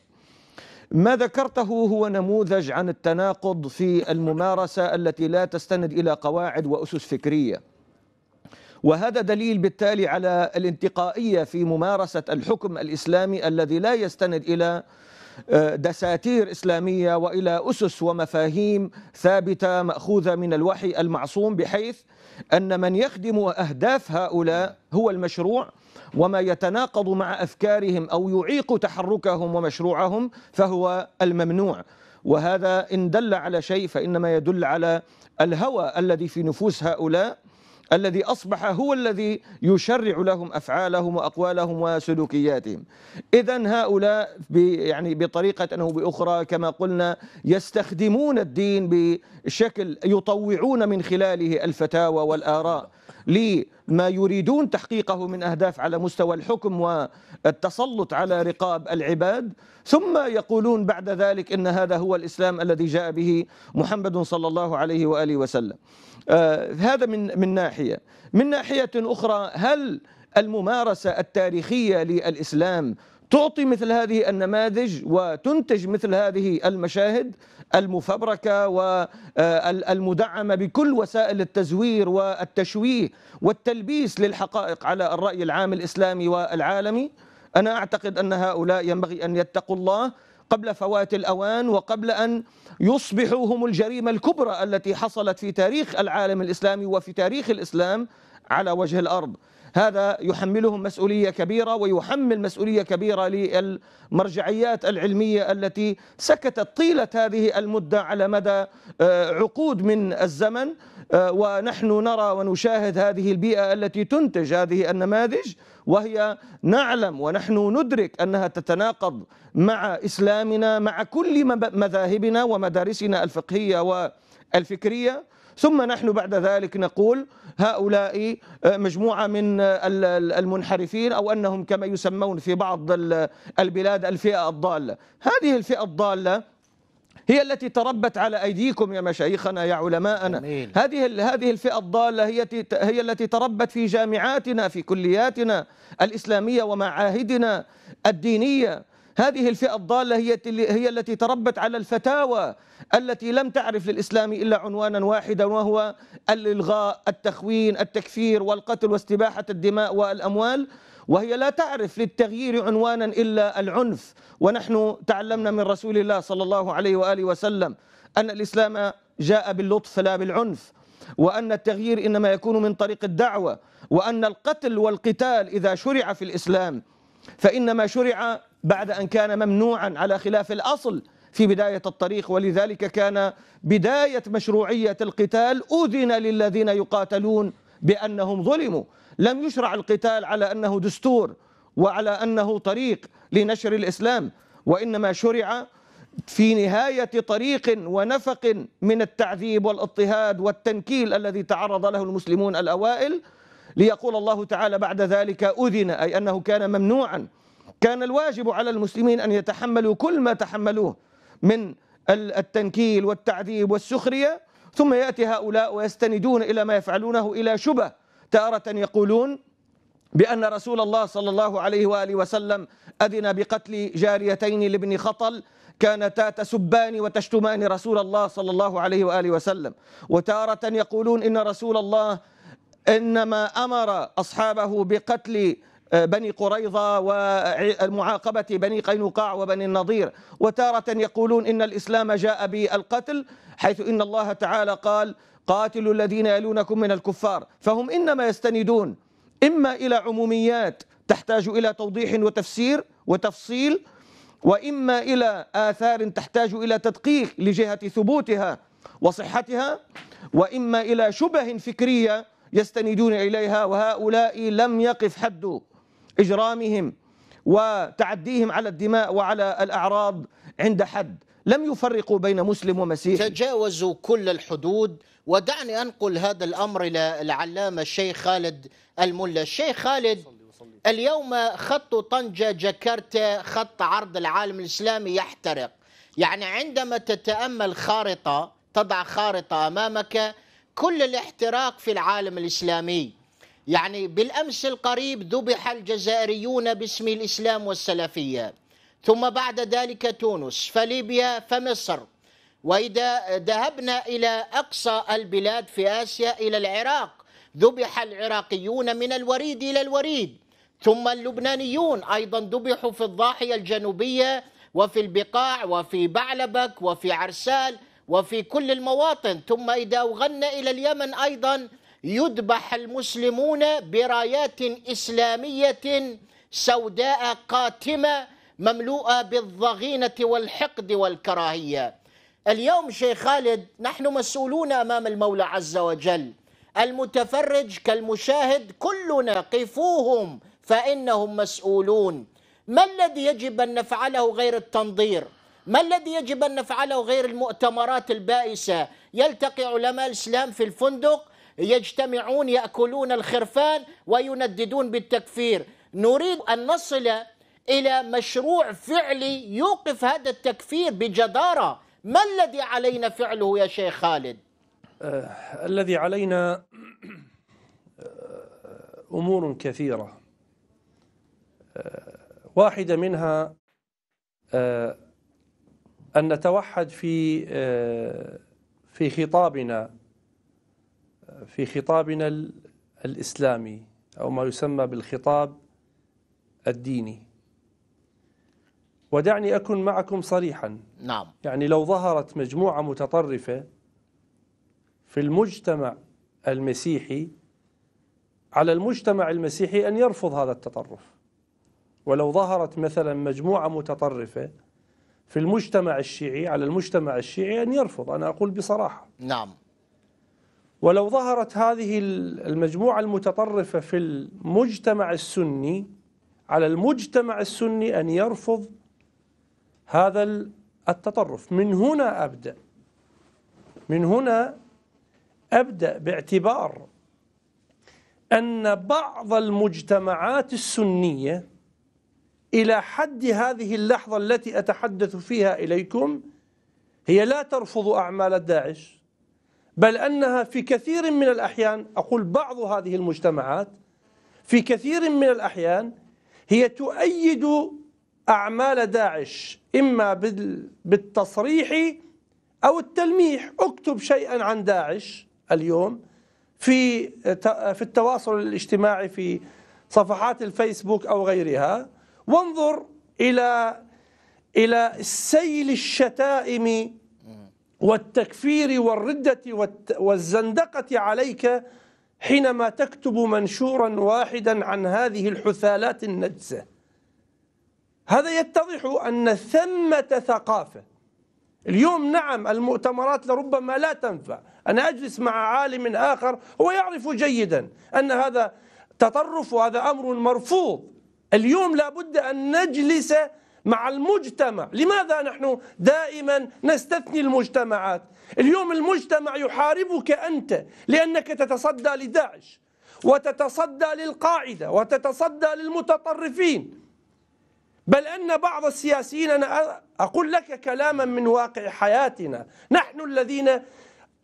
ما ذكرته هو نموذج عن التناقض في الممارسة التي لا تستند إلى قواعد وأسس فكرية وهذا دليل بالتالي على الانتقائية في ممارسة الحكم الإسلامي الذي لا يستند إلى دساتير إسلامية وإلى أسس ومفاهيم ثابتة مأخوذة من الوحي المعصوم بحيث أن من يخدم أهداف هؤلاء هو المشروع وما يتناقض مع أفكارهم أو يعيق تحركهم ومشروعهم فهو الممنوع وهذا إن دل على شيء فإنما يدل على الهوى الذي في نفوس هؤلاء الذي أصبح هو الذي يشرع لهم أفعالهم وأقوالهم وسلوكياتهم إذا هؤلاء يعني بطريقة أو بأخرى كما قلنا يستخدمون الدين بشكل يطوعون من خلاله الفتاوى والآراء لما يريدون تحقيقه من أهداف على مستوى الحكم والتسلط على رقاب العباد ثم يقولون بعد ذلك إن هذا هو الإسلام الذي جاء به محمد صلى الله عليه وآله وسلم آه، هذا من من ناحيه من ناحيه اخرى هل الممارسه التاريخيه للاسلام تعطي مثل هذه النماذج وتنتج مثل هذه المشاهد المفبركه والمدعمه آه، بكل وسائل التزوير والتشويه والتلبيس للحقائق على الراي العام الاسلامي والعالمي انا اعتقد ان هؤلاء ينبغي ان يتقوا الله قبل فوات الأوان وقبل أن يصبحوا هم الجريمة الكبرى التي حصلت في تاريخ العالم الإسلامي وفي تاريخ الإسلام على وجه الأرض هذا يحملهم مسؤولية كبيرة ويحمل مسؤولية كبيرة للمرجعيات العلمية التي سكتت طيلة هذه المدة على مدى آه، عقود من الزمن آه، ونحن نرى ونشاهد هذه البيئة التي تنتج هذه النماذج وهي نعلم ونحن ندرك أنها تتناقض مع إسلامنا مع كل مذاهبنا ومدارسنا الفقهية والفكرية ثم نحن بعد ذلك نقول هؤلاء آه، مجموعة من آه، المنحرفين أو أنهم كما يسمون في بعض البلاد الفئة الضالة هذه الفئة الضالة هي التي تربت على ايديكم يا مشايخنا يا علماءنا جميل. هذه هذه الفئه الضاله هي هي التي تربت في جامعاتنا في كلياتنا الاسلاميه ومعاهدنا الدينيه هذه الفئة الضالة هي هي التي تربت على الفتاوى التي لم تعرف للإسلام إلا عنوانا واحدا وهو الإلغاء التخوين التكفير والقتل واستباحة الدماء والأموال وهي لا تعرف للتغيير عنوانا إلا العنف ونحن تعلمنا من رسول الله صلى الله عليه وآله وسلم أن الإسلام جاء باللطف لا بالعنف وأن التغيير إنما يكون من طريق الدعوة وأن القتل والقتال إذا شرع في الإسلام فإنما شرع بعد أن كان ممنوعا على خلاف الأصل في بداية الطريق ولذلك كان بداية مشروعية القتال أذن للذين يقاتلون بأنهم ظلموا لم يشرع القتال على أنه دستور وعلى أنه طريق لنشر الإسلام وإنما شرع في نهاية طريق ونفق من التعذيب والاضطهاد والتنكيل الذي تعرض له المسلمون الأوائل ليقول الله تعالى بعد ذلك أذن أي أنه كان ممنوعا كان الواجب على المسلمين أن يتحملوا كل ما تحملوه من التنكيل والتعذيب والسخرية ثم يأتي هؤلاء ويستندون إلى ما يفعلونه إلى شبه تارة يقولون بأن رسول الله صلى الله عليه وآله وسلم أذن بقتل جاريتين لابن خطل كانتا تسبان وتشتمان رسول الله صلى الله عليه وآله وسلم وتارة يقولون إن رسول الله إنما أمر أصحابه بقتل آه، بني قريظة ومعاقبة بني قينقاع وبني النضير وتارة يقولون إن الإسلام جاء بالقتل حيث إن الله تعالى قال قاتلوا الذين يلونكم من الكفار فهم إنما يستندون إما إلى عموميات تحتاج إلى توضيح وتفسير وتفصيل وإما إلى آثار تحتاج إلى تدقيق لجهة ثبوتها وصحتها وإما إلى شبه فكرية يستندون إليها وهؤلاء لم يقف حد إجرامهم وتعديهم على الدماء وعلى الأعراض عند حد لم
يفرقوا بين مسلم ومسيحي تجاوزوا كل الحدود ودعني أنقل هذا الأمر إلى العلامة الشيخ خالد الملا الشيخ خالد اليوم خط طنجة جاكرتا خط عرض العالم الإسلامي يحترق يعني عندما تتأمل خارطة تضع خارطة أمامك كل الاحتراق في العالم الإسلامي يعني بالأمس القريب ذبح الجزائريون باسم الإسلام والسلفية ثم بعد ذلك تونس فليبيا فمصر وإذا ذهبنا إلى أقصى البلاد في آسيا إلى العراق ذبح العراقيون من الوريد إلى الوريد ثم اللبنانيون أيضا ذبحوا في الضاحية الجنوبية وفي البقاع وفي بعلبك وفي عرسال وفي كل المواطن ثم إذا أوغلنا إلى اليمن أيضا يذبح المسلمون برايات إسلامية سوداء قاتمة مملوءة بالضغينة والحقد والكراهية اليوم شيخ خالد نحن مسؤولون أمام المولى عز وجل المتفرج كالمشاهد كلنا قفوهم فإنهم مسؤولون ما الذي يجب أن نفعله غير التنظير ما الذي يجب أن نفعله غير المؤتمرات البائسة يلتقي علماء الإسلام في الفندق يجتمعون ياكلون الخرفان وينددون بالتكفير نريد ان نصل الى مشروع فعلي يوقف هذا التكفير بجداره ما الذي علينا فعله يا شيخ خالد آه، الذي علينا
آه، امور كثيره آه، واحده منها آه، ان نتوحد في آه، في خطابنا في خطابنا الإسلامي أو ما يسمى بالخطاب الديني ودعني أكن معكم صريحا نعم يعني لو ظهرت مجموعة متطرفة في المجتمع المسيحي على المجتمع المسيحي أن يرفض هذا التطرف ولو ظهرت مثلا مجموعة متطرفة في المجتمع الشيعي على المجتمع الشيعي أن يرفض أنا أقول بصراحة نعم ولو ظهرت هذه المجموعة المتطرفة في المجتمع السني على المجتمع السني أن يرفض هذا التطرف من هنا أبدأ من هنا أبدأ باعتبار أن بعض المجتمعات السنية إلى حد هذه اللحظة التي أتحدث فيها إليكم هي لا ترفض أعمال داعش بل أنها في كثير من الأحيان أقول بعض هذه المجتمعات في كثير من الأحيان هي تؤيد أعمال داعش إما بالتصريح أو التلميح اكتب شيئا عن داعش اليوم في في التواصل الاجتماعي في صفحات الفيسبوك أو غيرها وانظر إلى إلى سيل الشتائم والتكفير والردة والزندقة عليك حينما تكتب منشورا واحدا عن هذه الحثالات النجسة هذا يتضح أن ثمة ثقافة اليوم نعم المؤتمرات لربما لا تنفع أنا أجلس مع عالم آخر هو يعرف جيدا أن هذا تطرف وهذا أمر مرفوض اليوم لابد أن نجلس مع المجتمع لماذا نحن دائما نستثني المجتمعات اليوم المجتمع يحاربك أنت لأنك تتصدى لداعش وتتصدى للقاعدة وتتصدى للمتطرفين بل أن بعض السياسيين أنا أقول لك كلاما من واقع حياتنا نحن الذين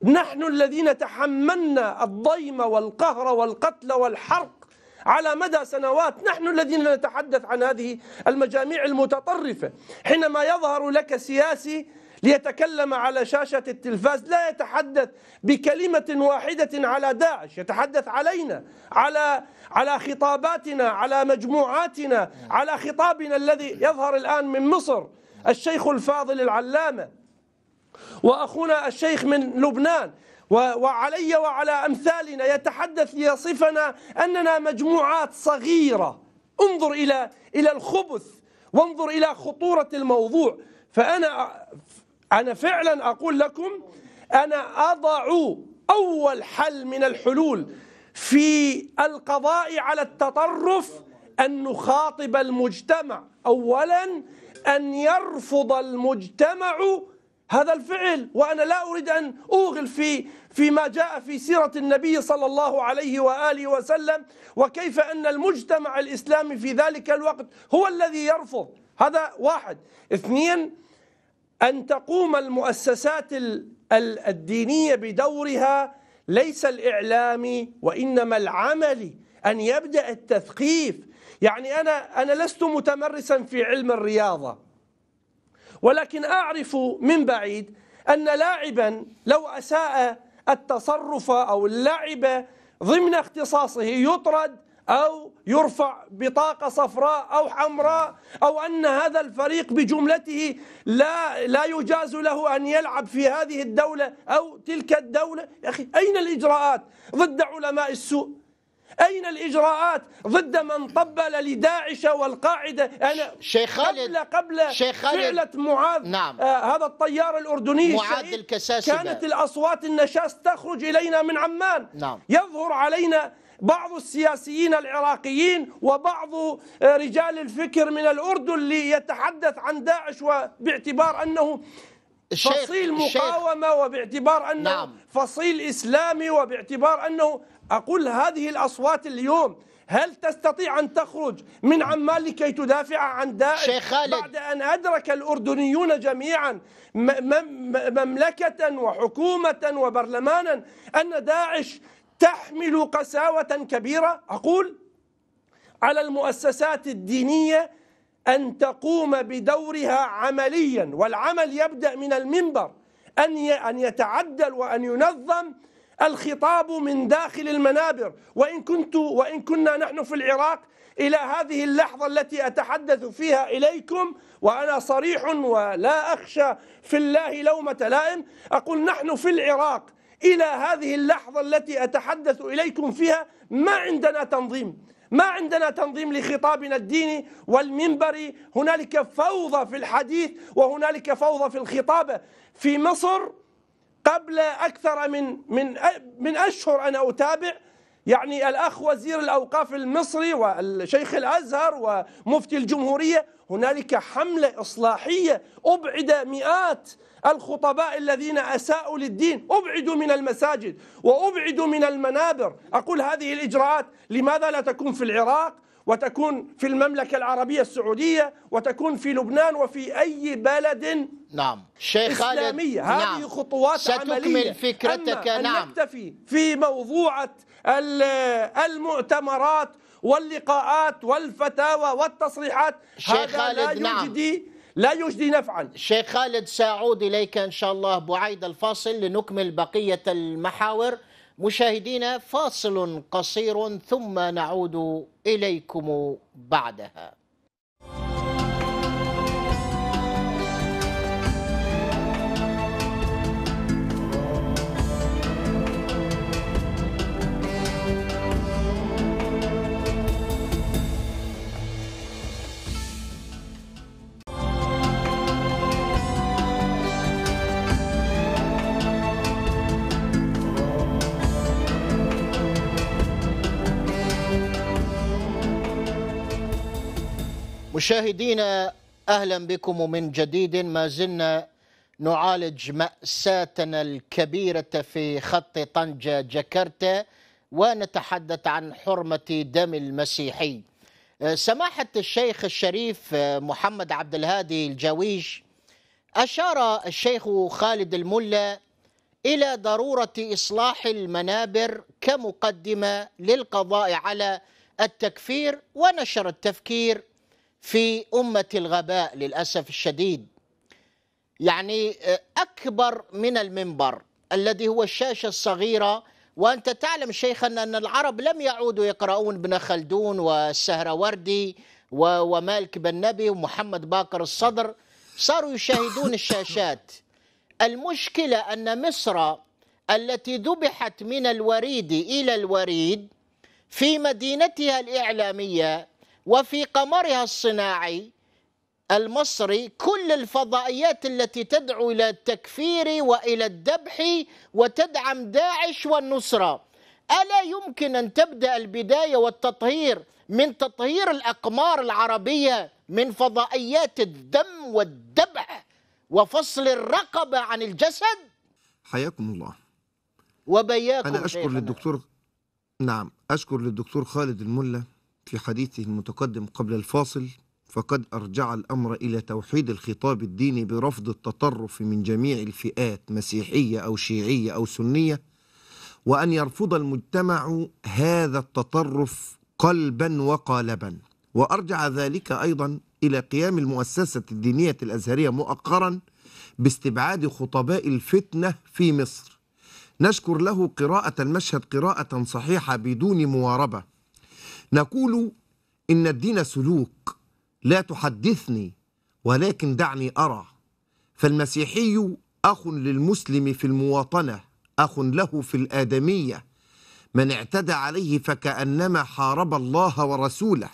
نحن الذين تحملنا الضيم والقهر والقتل والحرق على مدى سنوات نحن الذين نتحدث عن هذه المجاميع المتطرفة حينما يظهر لك سياسي ليتكلم على شاشة التلفاز لا يتحدث بكلمة واحدة على داعش يتحدث علينا على على خطاباتنا على مجموعاتنا على خطابنا الذي يظهر الآن من مصر الشيخ الفاضل العلامة وأخونا الشيخ من لبنان وعلي وعلى أمثالنا يتحدث ليصفنا أننا مجموعات صغيرة انظر إلى إلى الخبث وانظر إلى خطورة الموضوع فأنا أنا فعلا أقول لكم أنا أضع أول حل من الحلول في القضاء على التطرف أن نخاطب المجتمع أولا أن يرفض المجتمع هذا الفعل وأنا لا أريد أن أوغل في فيما جاء في سيرة النبي صلى الله عليه وآله وسلم وكيف أن المجتمع الإسلامي في ذلك الوقت هو الذي يرفض هذا واحد اثنين أن تقوم المؤسسات الدينية بدورها ليس الإعلامي وإنما العملي أن يبدأ التثقيف يعني أنا أنا لست متمرسا في علم الرياضة ولكن أعرف من بعيد أن لاعبا لو أساء التصرف أو اللعب ضمن اختصاصه يطرد أو يرفع بطاقة صفراء أو حمراء أو أن هذا الفريق بجملته لا لا يجاز له أن يلعب في هذه الدولة أو تلك الدولة يا أخي أين الإجراءات ضد علماء السوء أين الإجراءات ضد من طبل لداعش والقاعدة أنا شيخ خالد قبل قبل شيخ خالد فعلة معاذ نعم آه هذا الطيار الأردني معاذ الكساسبة كانت الأصوات النشاس تخرج إلينا من عمان نعم يظهر علينا بعض السياسيين العراقيين وبعض آه، رجال الفكر من الأردن ليتحدث عن داعش وباعتبار أنه فصيل مقاومة وباعتبار أنه نعم. فصيل إسلامي وباعتبار أنه أقول هذه الأصوات اليوم هل تستطيع أن تخرج من عمان لكي تدافع عن داعش شيخ خالد بعد أن أدرك الأردنيون جميعا مملكة وحكومة وبرلمانا أن داعش تحمل قساوة كبيرة أقول على المؤسسات الدينية أن تقوم بدورها عمليا والعمل يبدأ من المنبر أن أن يتعدل وأن ينظم الخطاب من داخل المنابر وإن, كنت وإن كنا نحن في العراق إلى هذه اللحظة التي أتحدث فيها إليكم وأنا صريح ولا أخشى في الله لومة لائم أقول نحن في العراق إلى هذه اللحظة التي أتحدث إليكم فيها ما عندنا تنظيم ما عندنا تنظيم لخطابنا الديني والمنبري هنالك فوضى في الحديث وهنالك فوضى في الخطابة في مصر قبل أكثر من من من أشهر أنا أتابع يعني الأخ وزير الأوقاف المصري والشيخ الأزهر ومفتي الجمهورية هنالك حملة إصلاحية أبعد مئات الخطباء الذين أساءوا للدين أبعدوا من المساجد وأبعدوا من المنابر أقول هذه الإجراءات لماذا لا تكون في العراق وتكون في المملكة العربية السعودية وتكون في لبنان وفي أي بلد
نعم شيخ خالد إسلامية نعم. هذه خطوات ستكمل عملية فكرتك أما نعم نكتفي
في موضوعة المؤتمرات واللقاءات والفتاوى والتصريحات
شيخ هذا خالد لا نعم. يجدي نعم. لا يجدي نفعا شيخ خالد سأعود إليك إن شاء الله بعيد الفاصل لنكمل بقية المحاور مشاهدينا فاصل قصير ثم نعود اليكم بعدها مشاهدينا اهلا بكم من جديد ما زلنا نعالج ماساتنا الكبيره في خط طنجه جاكرتا ونتحدث عن حرمه دم المسيحي. سماحه الشيخ الشريف محمد عبد الهادي الجاويش اشار الشيخ خالد الملا الى ضروره اصلاح المنابر كمقدمه للقضاء على التكفير ونشر التفكير في أمة الغباء للأسف الشديد يعني آه، أكبر من المنبر الذي هو الشاشة الصغيرة وأنت تعلم شيخنا أن العرب لم يعودوا يقرؤون ابن خلدون والسهروردي ومالك بن نبي ومحمد باقر الصدر صاروا يشاهدون الشاشات المشكلة أن مصر التي ذبحت من الوريد إلى الوريد في مدينتها الإعلامية وفي قمرها الصناعي المصري كل الفضائيات التي تدعو الى التكفير والى الذبح وتدعم داعش والنصره الا يمكن ان تبدا البدايه والتطهير من تطهير الاقمار العربيه من فضائيات الدم والذبح وفصل الرقبه عن الجسد
حياكم الله
وبياكم انا اشكر
للدكتور نعم اشكر للدكتور خالد الملا في حديثه المتقدم قبل الفاصل فقد أرجع الأمر إلى توحيد الخطاب الديني برفض التطرف من جميع الفئات مسيحية أو شيعية أو سنية وأن يرفض المجتمع هذا التطرف قلبا وقالبا وأرجع ذلك أيضا إلى قيام المؤسسة الدينية الأزهرية مؤخرا باستبعاد خطباء الفتنة في مصر نشكر له قراءة المشهد قراءة صحيحة بدون مواربة نقول إن الدين سلوك لا تحدثني ولكن دعني أرى فالمسيحي أخ للمسلم في المواطنة أخ له في الآدمية من اعتدى عليه فكأنما حارب الله ورسوله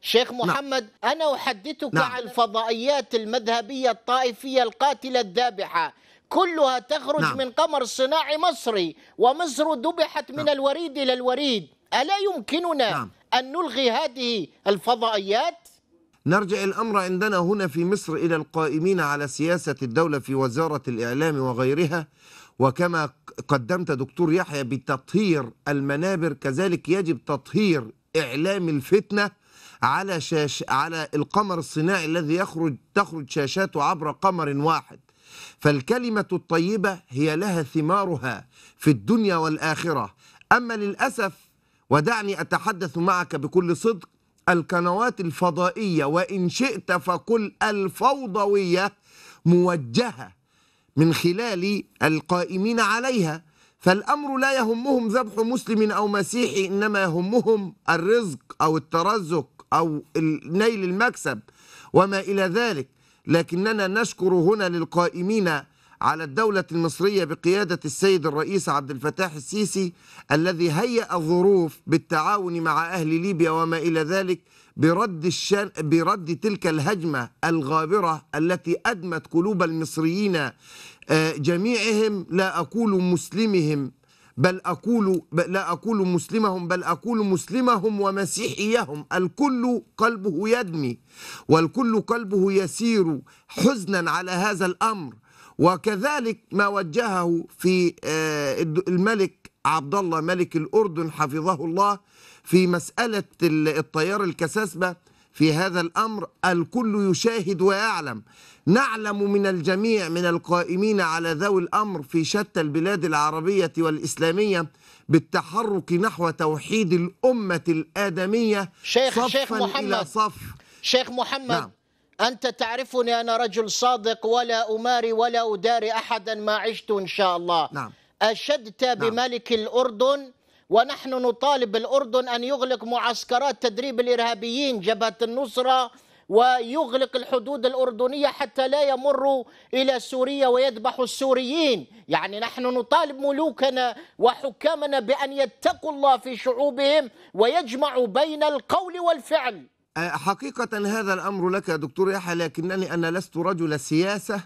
شيخ نعم. محمد نعم. أنا أحدثك نعم. عن الفضائيات المذهبية الطائفية القاتلة الذابحة كلها تخرج نعم. من قمر صناعي مصري ومصر ذبحت نعم. من الوريد إلى الوريد ألا يمكننا نعم. أن نلغي هذه الفضائيات؟
نرجع الأمر عندنا هنا في مصر إلى القائمين على سياسة الدولة في وزارة الإعلام وغيرها وكما قدمت دكتور يحيى بتطهير المنابر كذلك يجب تطهير إعلام الفتنة على شاش على القمر الصناعي الذي يخرج تخرج شاشاته عبر قمر واحد فالكلمة الطيبة هي لها ثمارها في الدنيا والآخرة أما للأسف ودعني أتحدث معك بكل صدق القنوات الفضائية وإن شئت فقل الفوضوية موجهة من خلال القائمين عليها فالأمر لا يهمهم ذبح مسلم أو مسيحي إنما يهمهم الرزق أو الترزق أو نيل المكسب وما إلى ذلك لكننا نشكر هنا للقائمين على الدولة المصرية بقيادة السيد الرئيس عبد الفتاح السيسي الذي هيأ الظروف بالتعاون مع أهل ليبيا وما إلى ذلك برد, الشن... برد تلك الهجمة الغابرة التي أدمت قلوب المصريين آه، جميعهم لا أقول مسلمهم بل أقول لا أقول مسلمهم بل أقول مسلمهم ومسيحيهم الكل قلبه يدمي والكل قلبه يسير حزنا على هذا الأمر وكذلك ما وجهه في آه، الملك عبد الله ملك الأردن حفظه الله في مسألة الطيار الكساسبة في هذا الأمر الكل يشاهد ويعلم نعلم من الجميع من القائمين على ذوي الأمر في شتى البلاد العربية والإسلامية بالتحرك نحو توحيد الأمة الآدمية شيخ, صفاً شيخ محمد إلى
صف شيخ محمد نعم. أنت تعرفني أنا رجل صادق ولا أماري ولا أداري أحدا ما عشت إن شاء الله نعم. أشدت نعم. بملك الأردن ونحن نطالب الأردن أن يغلق معسكرات تدريب الإرهابيين جبهة النصرة ويغلق الحدود الأردنية حتى لا يمروا إلى سوريا ويذبحوا السوريين يعني نحن نطالب ملوكنا وحكامنا بأن يتقوا الله في شعوبهم ويجمعوا بين القول والفعل حقيقة هذا
الأمر لك يا دكتور يحيى لكنني أنا لست رجل سياسة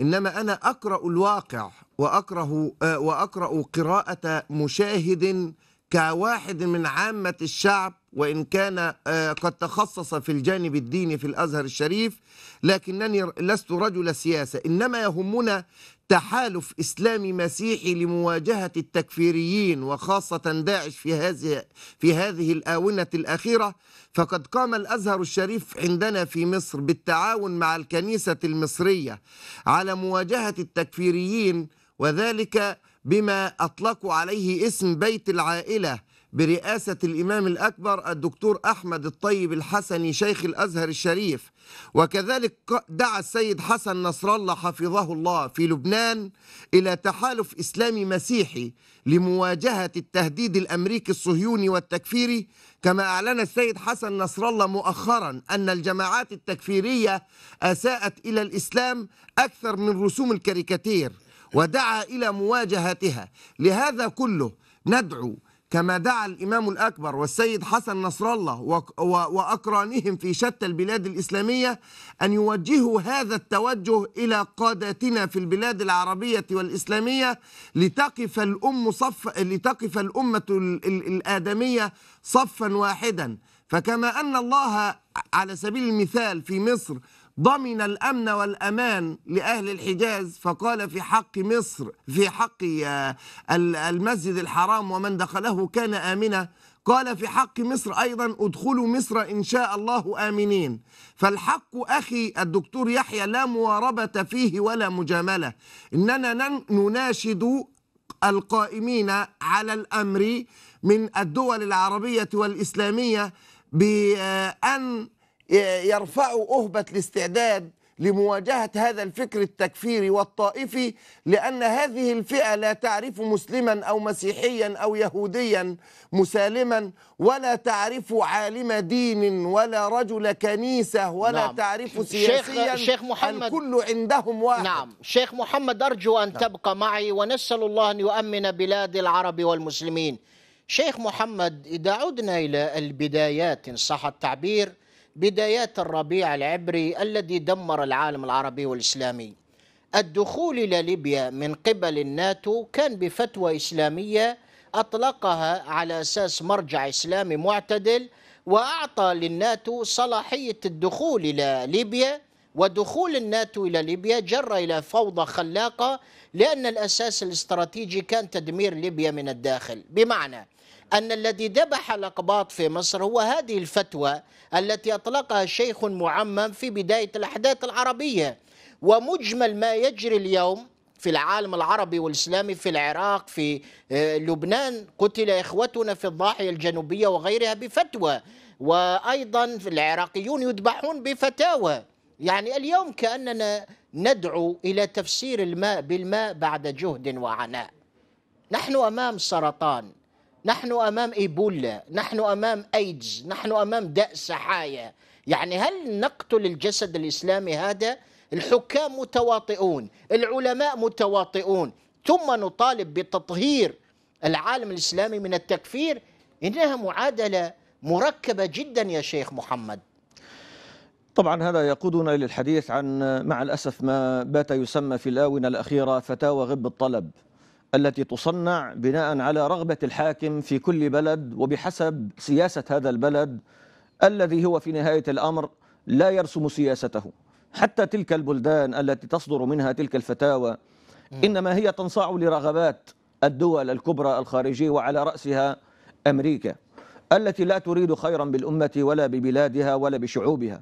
إنما أنا أقرأ الواقع وأقرأ, آه، وأقرأ قراءة مشاهد كواحد من عامة الشعب وإن كان آه، قد تخصص في الجانب الديني في الأزهر الشريف لكنني لست رجل سياسة إنما يهمنا تحالف إسلامي مسيحي لمواجهة التكفيريين وخاصة داعش في هذه في هذه الآونة الأخيرة فقد قام الأزهر الشريف عندنا في مصر بالتعاون مع الكنيسة المصرية على مواجهة التكفيريين وذلك بما أطلقوا عليه اسم بيت العائلة برئاسة الإمام الأكبر الدكتور أحمد الطيب الحسني شيخ الأزهر الشريف وكذلك دعا السيد حسن نصر الله حفظه الله في لبنان إلى تحالف إسلامي مسيحي لمواجهة التهديد الأمريكي الصهيوني والتكفيري كما أعلن السيد حسن نصر الله مؤخرا أن الجماعات التكفيرية أساءت إلى الإسلام أكثر من رسوم الكاريكاتير ودعا إلى مواجهتها لهذا كله ندعو كما دعا الإمام الأكبر والسيد حسن نصر الله وأقرانهم في شتى البلاد الإسلامية أن يوجهوا هذا التوجه إلى قاداتنا في البلاد العربية والإسلامية لتقف الأم صف لتقف الأمة الآدمية صفا واحدا فكما أن الله على سبيل المثال في مصر ضمن الأمن والأمان لأهل الحجاز فقال في حق مصر في حق آه، المسجد الحرام ومن دخله كان آمنا قال في حق مصر أيضا ادخلوا مصر إن شاء الله آمنين فالحق أخي الدكتور يحيى لا مواربة فيه ولا مجاملة إننا نناشد القائمين على الأمر من الدول العربية والإسلامية بأن يرفعوا أهبة الاستعداد لمواجهة هذا الفكر التكفيري والطائفي لأن هذه الفئة لا تعرف مسلما أو مسيحيا أو يهوديا مسالما ولا تعرف عالم دين ولا رجل كنيسة ولا نعم. تعرف سياسيا شيخ, شيخ محمد
الكل عندهم واحد نعم شيخ محمد أرجو أن نعم. تبقى معي ونسأل الله أن يؤمن بلاد العرب والمسلمين شيخ محمد إذا عدنا إلى البدايات إن صح التعبير بدايات الربيع العبري الذي دمر العالم العربي والإسلامي الدخول إلى ليبيا من قبل الناتو كان بفتوى إسلامية أطلقها على أساس مرجع إسلامي معتدل وأعطى للناتو صلاحية الدخول إلى ليبيا ودخول الناتو إلى ليبيا جر إلى فوضى خلاقة لأن الأساس الاستراتيجي كان تدمير ليبيا من الداخل بمعنى أن الذي ذبح الأقباط في مصر هو هذه الفتوى التي أطلقها شيخ معمم في بداية الأحداث العربية ومجمل ما يجري اليوم في العالم العربي والإسلامي في العراق في آه، لبنان قتل إخوتنا في الضاحية الجنوبية وغيرها بفتوى وأيضا العراقيون يذبحون بفتاوى يعني اليوم كأننا ندعو إلى تفسير الماء بالماء بعد جهد وعناء نحن أمام سرطان نحن امام ايبولا نحن امام ايدز نحن امام داس سحايا يعني هل نقتل الجسد الاسلامي هذا الحكام متواطئون العلماء متواطئون ثم نطالب بتطهير العالم الاسلامي من التكفير انها معادله مركبه جدا يا شيخ محمد طبعا
هذا يقودنا للحديث عن مع الاسف ما بات يسمى في الاونه الاخيره فتاوى غب الطلب التي تصنع بناء على رغبة الحاكم في كل بلد وبحسب سياسة هذا البلد الذي هو في نهاية الأمر لا يرسم سياسته حتى تلك البلدان التي تصدر منها تلك الفتاوى إنما هي تنصاع لرغبات الدول الكبرى الخارجية وعلى رأسها أمريكا التي لا تريد خيرا بالأمة ولا ببلادها ولا بشعوبها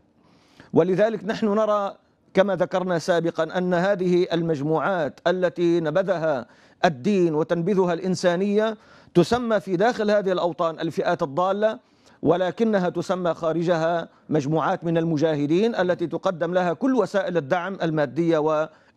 ولذلك نحن نرى كما ذكرنا سابقا أن هذه المجموعات التي نبذها الدين وتنبذها الإنسانية تسمى في داخل هذه الأوطان الفئات الضالة ولكنها تسمى خارجها مجموعات من المجاهدين التي تقدم لها كل وسائل الدعم المادية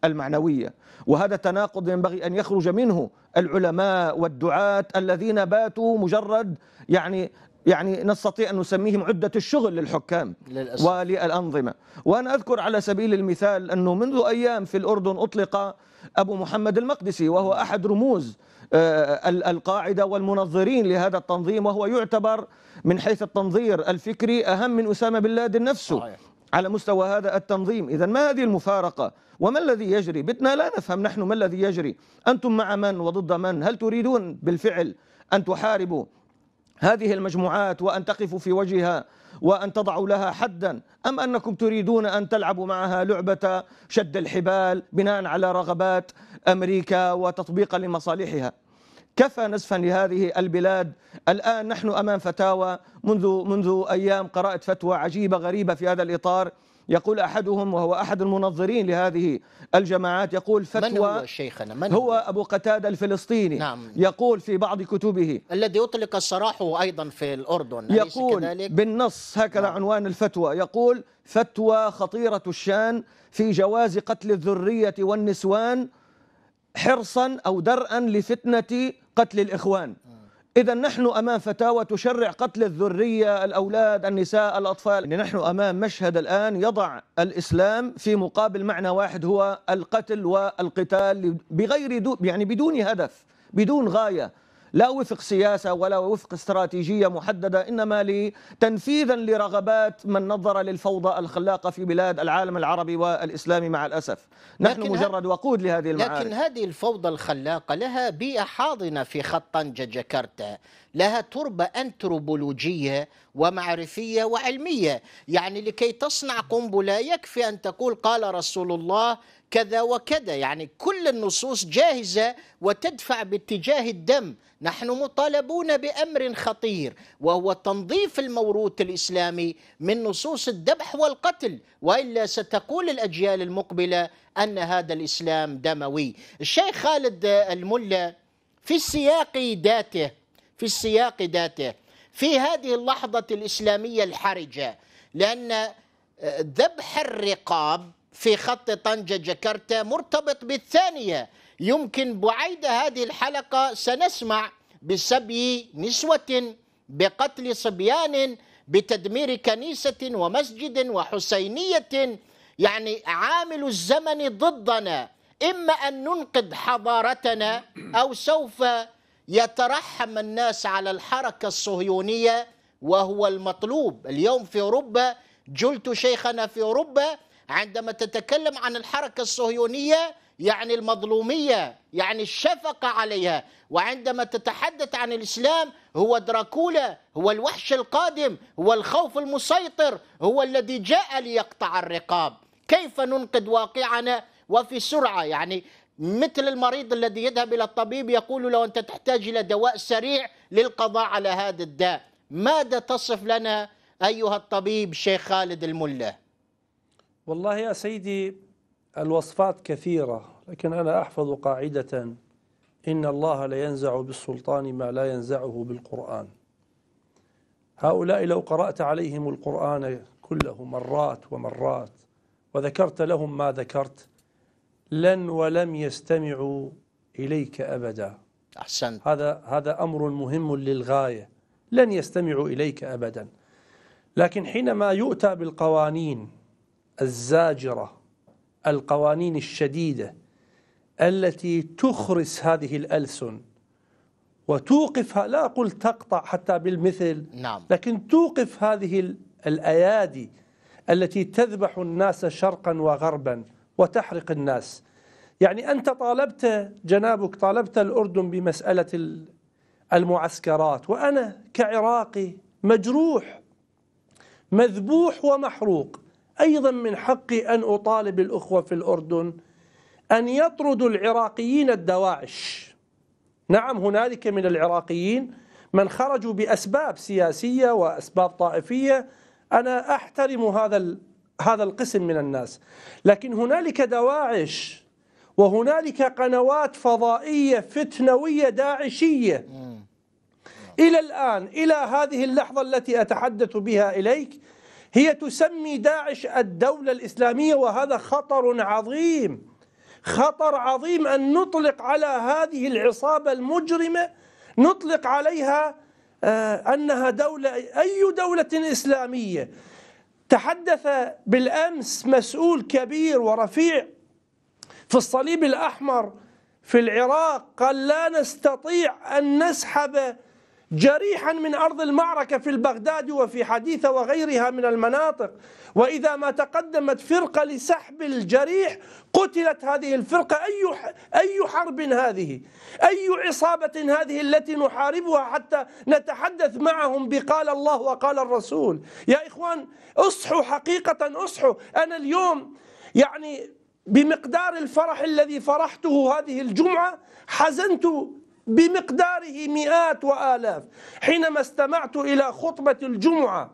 والمعنوية وهذا التناقض ينبغي أن يخرج منه العلماء والدعاة الذين باتوا مجرد يعني يعني نستطيع أن نسميهم عدة الشغل للحكام للأسف. وللأنظمة وأنا أذكر على سبيل المثال أنه منذ أيام في الأردن أطلق أبو محمد المقدسي وهو أحد رموز آه، القاعدة والمنظرين لهذا التنظيم وهو يعتبر من حيث التنظير الفكري أهم من أسامة بن لادن نفسه صحيح. على مستوى هذا التنظيم إذا ما هذه المفارقة وما الذي يجري بدنا لا نفهم نحن ما الذي يجري أنتم مع من وضد من هل تريدون بالفعل أن تحاربوا هذه المجموعات وأن تقفوا في وجهها وأن تضعوا لها حدا أم أنكم تريدون أن تلعبوا معها لعبة شد الحبال بناء على رغبات أمريكا وتطبيقا لمصالحها كفى نزفا لهذه البلاد الآن نحن أمام فتاوى منذ منذ أيام قرأت فتوى عجيبة غريبة في هذا الإطار يقول أحدهم وهو أحد المنظرين لهذه الجماعات يقول فتوى من هو
شيخنا من هو,
هو أبو قتادة الفلسطيني نعم يقول في بعض كتبه
الذي أطلق
سراحه
أيضا في الأردن يقول كذلك؟
بالنص هكذا نعم عنوان الفتوى يقول فتوى خطيرة الشان في جواز قتل الذرية والنسوان حرصا أو درءا لفتنة قتل الإخوان م. إذا نحن أمام فتاوى تشرع قتل الذرية الأولاد النساء الأطفال نحن أمام مشهد الآن يضع الإسلام في مقابل معنى واحد هو القتل والقتال بغير دو يعني بدون هدف بدون غاية لا وفق سياسة ولا وفق استراتيجية محددة إنما لتنفيذا لرغبات من نظر للفوضى الخلاقة في
بلاد العالم العربي والإسلامي مع الأسف نحن مجرد وقود لهذه المعارك لكن هذه الفوضى الخلاقة لها بيئة حاضنة في خط طنجة جاكرتا لها تربة أنتروبولوجية ومعرفية وعلمية يعني لكي تصنع قنبلة يكفي أن تقول قال رسول الله كذا وكذا يعني كل النصوص جاهزة وتدفع باتجاه الدم نحن مطالبون بأمر خطير وهو تنظيف الموروث الإسلامي من نصوص الذبح والقتل وإلا ستقول الأجيال المقبلة أن هذا الإسلام دموي الشيخ خالد الملا في السياق ذاته في السياق ذاته في هذه اللحظة الإسلامية الحرجة لأن ذبح الرقاب في خط طنجة جكرتا مرتبط بالثانية يمكن بعيد هذه الحلقة سنسمع بسبي نسوة بقتل صبيان بتدمير كنيسة ومسجد وحسينية يعني عامل الزمن ضدنا إما أن ننقذ حضارتنا أو سوف يترحم الناس على الحركة الصهيونية وهو المطلوب اليوم في أوروبا جلت شيخنا في أوروبا عندما تتكلم عن الحركة الصهيونية يعني المظلومية يعني الشفقة عليها وعندما تتحدث عن الإسلام هو دراكولا هو الوحش القادم هو الخوف المسيطر هو الذي جاء ليقطع الرقاب كيف ننقذ واقعنا وفي سرعة يعني مثل المريض الذي يذهب إلى الطبيب يقول له أنت تحتاج إلى دواء سريع للقضاء على هذا الداء ماذا تصف لنا أيها الطبيب شيخ خالد المله
والله يا سيدي الوصفات كثيرة لكن أنا أحفظ قاعدة إن الله لا ينزع بالسلطان ما لا ينزعه بالقرآن هؤلاء لو قرأت عليهم القرآن كله مرات ومرات وذكرت لهم ما ذكرت لن ولم يستمعوا إليك أبدا أحسنت هذا هذا أمر مهم للغاية لن يستمعوا إليك أبدا لكن حينما يؤتى بالقوانين الزاجرة القوانين الشديدة التي تخرس هذه الألسن وتوقفها لا أقول تقطع حتى بالمثل نعم. لكن توقف هذه الأيادي التي تذبح الناس شرقا وغربا وتحرق الناس يعني أنت طالبت جنابك طالبت الأردن بمسألة المعسكرات وأنا كعراقي مجروح مذبوح ومحروق أيضا من حقي أن أطالب الأخوة في الأردن أن يطردوا العراقيين الدواعش نعم هنالك من العراقيين من خرجوا بأسباب سياسية وأسباب طائفية أنا أحترم هذا هذا القسم من الناس لكن هنالك دواعش وهنالك قنوات فضائية فتنوية داعشية إلى الآن إلى هذه اللحظة التي أتحدث بها إليك هي تسمي داعش الدولة الإسلامية وهذا خطر عظيم خطر عظيم أن نطلق على هذه العصابة المجرمة نطلق عليها آه، أنها دولة أي دولة إسلامية تحدث بالأمس مسؤول كبير ورفيع في الصليب الأحمر في العراق قال لا نستطيع أن نسحب جريحا من أرض المعركة في البغداد وفي حديث وغيرها من المناطق وإذا ما تقدمت فرقة لسحب الجريح قتلت هذه الفرقة أي أي حرب هذه أي عصابة هذه التي نحاربها حتى نتحدث معهم بقال الله وقال الرسول يا إخوان أصحوا حقيقة أصحوا أنا اليوم يعني بمقدار الفرح الذي فرحته هذه الجمعة حزنت بمقداره مئات وآلاف حينما استمعت إلى خطبة الجمعة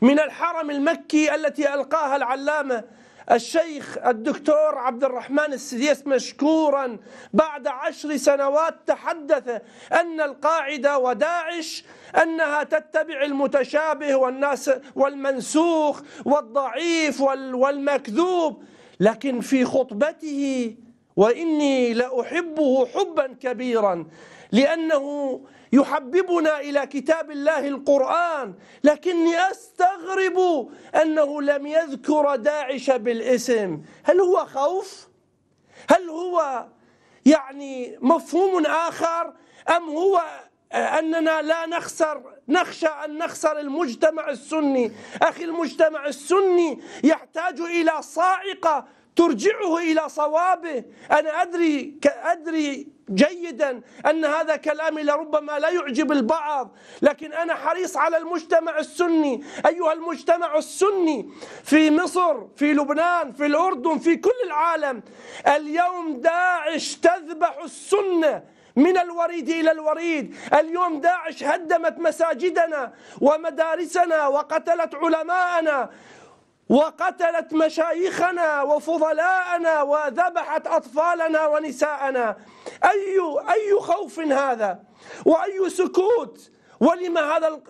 من الحرم المكي التي ألقاها العلامة الشيخ الدكتور عبد الرحمن السديس مشكورا بعد عشر سنوات تحدث أن القاعدة وداعش أنها تتبع المتشابه والناس والمنسوخ والضعيف والمكذوب لكن في خطبته وإني لأحبه حبا كبيرا لأنه يحببنا إلى كتاب الله القرآن لكني أستغرب أنه لم يذكر داعش بالاسم هل هو خوف؟ هل هو يعني مفهوم آخر أم هو أننا لا نخسر نخشى أن نخسر المجتمع السني أخي المجتمع السني يحتاج إلى صاعقة ترجعه إلى صوابه أنا أدري أدري جيدا أن هذا كلامي لربما لا يعجب البعض لكن أنا حريص على المجتمع السني أيها المجتمع السني في مصر في لبنان في الأردن في كل العالم اليوم داعش تذبح السنة من الوريد إلى الوريد اليوم داعش هدمت مساجدنا ومدارسنا وقتلت علماءنا وقتلت مشايخنا وفضلاءنا وذبحت أطفالنا ونساءنا أي, أي خوف هذا وأي سكوت ولما هذا,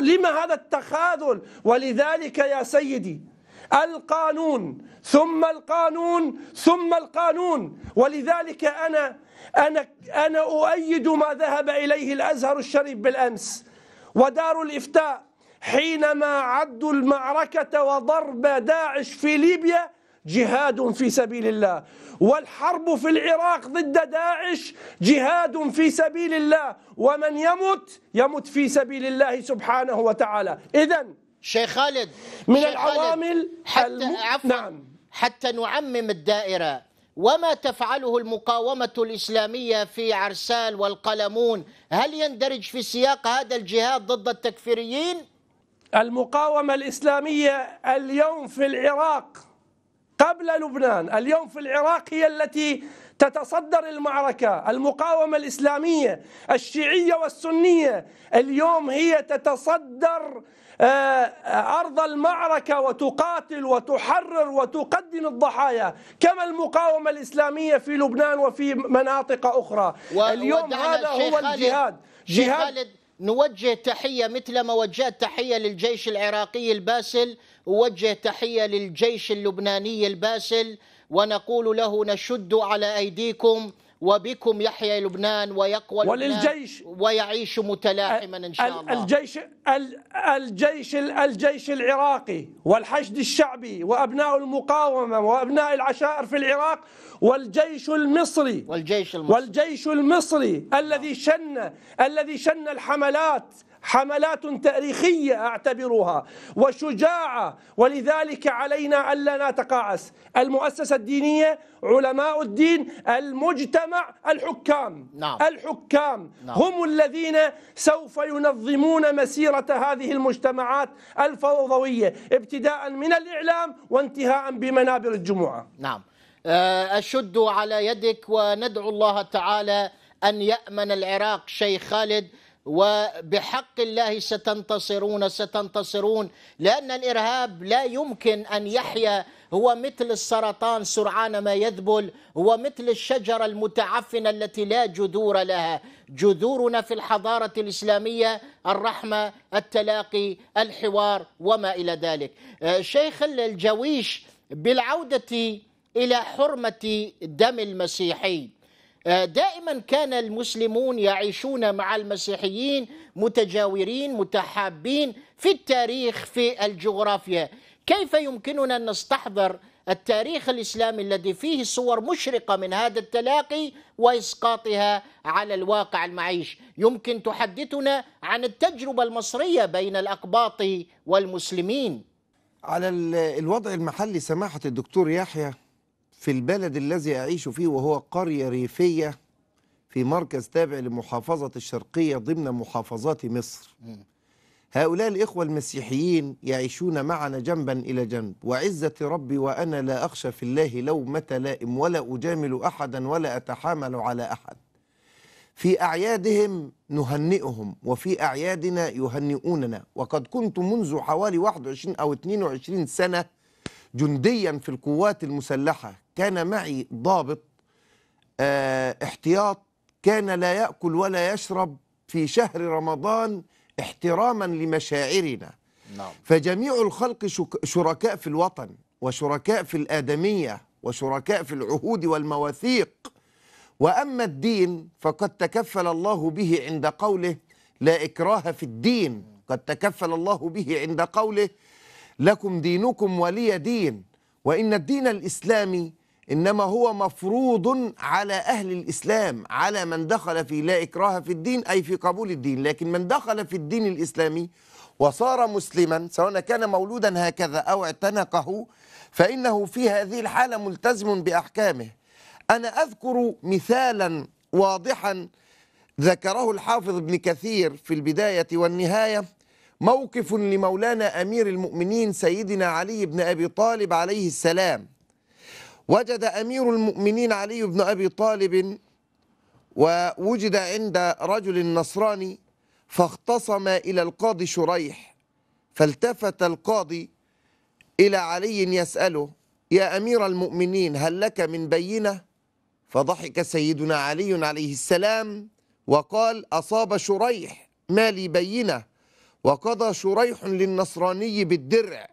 لما هذا التخاذل ولذلك يا سيدي القانون ثم القانون ثم القانون ولذلك أنا أنا أنا أؤيد ما ذهب إليه الأزهر الشريف بالأمس ودار الإفتاء حينما عدوا المعركة وضرب داعش في ليبيا جهاد في سبيل الله والحرب في العراق ضد داعش جهاد في سبيل الله ومن يمت يمت في سبيل
الله سبحانه وتعالى إذا شيخ خالد من شيخ العوامل حتى الم... عفوا نعم حتى نعمم الدائرة وما تفعله المقاومة الإسلامية في عرسال والقلمون هل يندرج في سياق هذا الجهاد ضد التكفيريين؟ المقاومة الإسلامية اليوم في
العراق قبل لبنان اليوم في العراق هي التي تتصدر المعركة المقاومة الإسلامية الشيعية والسنية اليوم هي تتصدر آه، آه، أرض المعركة وتقاتل وتحرر وتقدم الضحايا كما المقاومة الإسلامية في لبنان وفي
مناطق أخرى اليوم هذا هو الجهاد جهاد نوجه تحية مثل ما وجهت تحية للجيش العراقي الباسل ووجه تحية للجيش اللبناني الباسل ونقول له نشد على أيديكم وبكم يحيا لبنان ويقوى وللجيش لبنان ويعيش متلاحما ان شاء الله
الجيش الجيش الجيش العراقي والحشد الشعبي وابناء المقاومه وابناء العشائر في العراق والجيش المصري والجيش المصري والجيش المصري الذي شن الذي شن الحملات حملات تاريخية أعتبرها وشجاعة ولذلك علينا ألا نتقاعس المؤسسة الدينية علماء الدين المجتمع الحكام نعم. الحكام نعم. هم الذين سوف ينظمون مسيرة هذه المجتمعات الفوضوية ابتداء من الإعلام
وانتهاء بمنابر الجمعة نعم آه، أشد على يدك وندعو الله تعالى أن يأمن العراق شيخ خالد وبحق الله ستنتصرون ستنتصرون لان الارهاب لا يمكن ان يحيا هو مثل السرطان سرعان ما يذبل هو مثل الشجره المتعفنه التي لا جذور لها جذورنا في الحضاره الاسلاميه الرحمه التلاقي الحوار وما الى ذلك آه، شيخ الجويش بالعوده الى حرمه دم المسيحي آه، دائما كان المسلمون يعيشون مع المسيحيين متجاورين متحابين في التاريخ في الجغرافيا كيف يمكننا ان نستحضر التاريخ الاسلامي الذي فيه صور مشرقه من هذا التلاقي واسقاطها على الواقع المعيش، يمكن تحدثنا عن التجربه المصريه بين الاقباط والمسلمين.
على الوضع المحلي سماحه الدكتور يحيى في البلد الذي أعيش فيه وهو قرية ريفية في مركز تابع لمحافظة الشرقية ضمن محافظات مصر هؤلاء الإخوة المسيحيين يعيشون معنا جنبا إلى جنب وعزة ربي وأنا لا أخشى في الله لومة لائم ولا أجامل أحدا ولا أتحامل على أحد في أعيادهم نهنئهم وفي أعيادنا يهنئوننا وقد كنت منذ حوالي 21 أو 22 سنة جنديا في القوات المسلحة كان معي ضابط اه احتياط كان لا يأكل ولا يشرب في شهر رمضان احتراما لمشاعرنا نعم. فجميع الخلق شركاء في الوطن وشركاء في الآدمية وشركاء في العهود والمواثيق وأما الدين فقد تكفل الله به عند قوله لا إكراه في الدين قد تكفل الله به عند قوله لكم دينكم ولي دين وإن الدين الإسلامي إنما هو مفروض على أهل الإسلام على من دخل في لا إكراه في الدين أي في قبول الدين لكن من دخل في الدين الإسلامي وصار مسلما سواء كان مولودا هكذا أو اعتنقه فإنه في هذه الحالة ملتزم بأحكامه أنا أذكر مثالا واضحا ذكره الحافظ ابن كثير في البداية والنهاية موقف لمولانا أمير المؤمنين سيدنا علي بن أبي طالب عليه السلام وجد أمير المؤمنين علي بن أبي طالب ووجد عند رجل نصراني فاختصم إلى القاضي شريح فالتفت القاضي إلى علي يسأله يا أمير المؤمنين هل لك من بينة فضحك سيدنا علي عليه السلام وقال أصاب شريح ما لي بينة وقضى شريح للنصراني بالدرع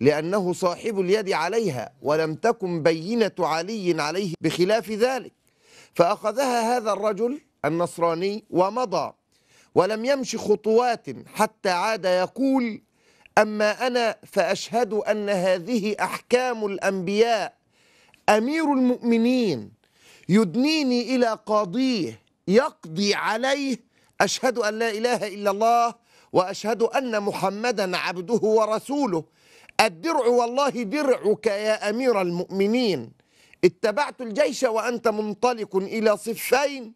لأنه صاحب اليد عليها ولم تكن بينة علي عليه بخلاف ذلك فأخذها هذا الرجل النصراني ومضى ولم يمش خطوات حتى عاد يقول أما أنا فأشهد أن هذه أحكام الأنبياء أمير المؤمنين يدنيني إلى قاضيه يقضي عليه أشهد أن لا إله إلا الله وأشهد أن محمدا عبده ورسوله الدرع والله درعك يا أمير المؤمنين اتبعت الجيش وأنت منطلق إلى صفين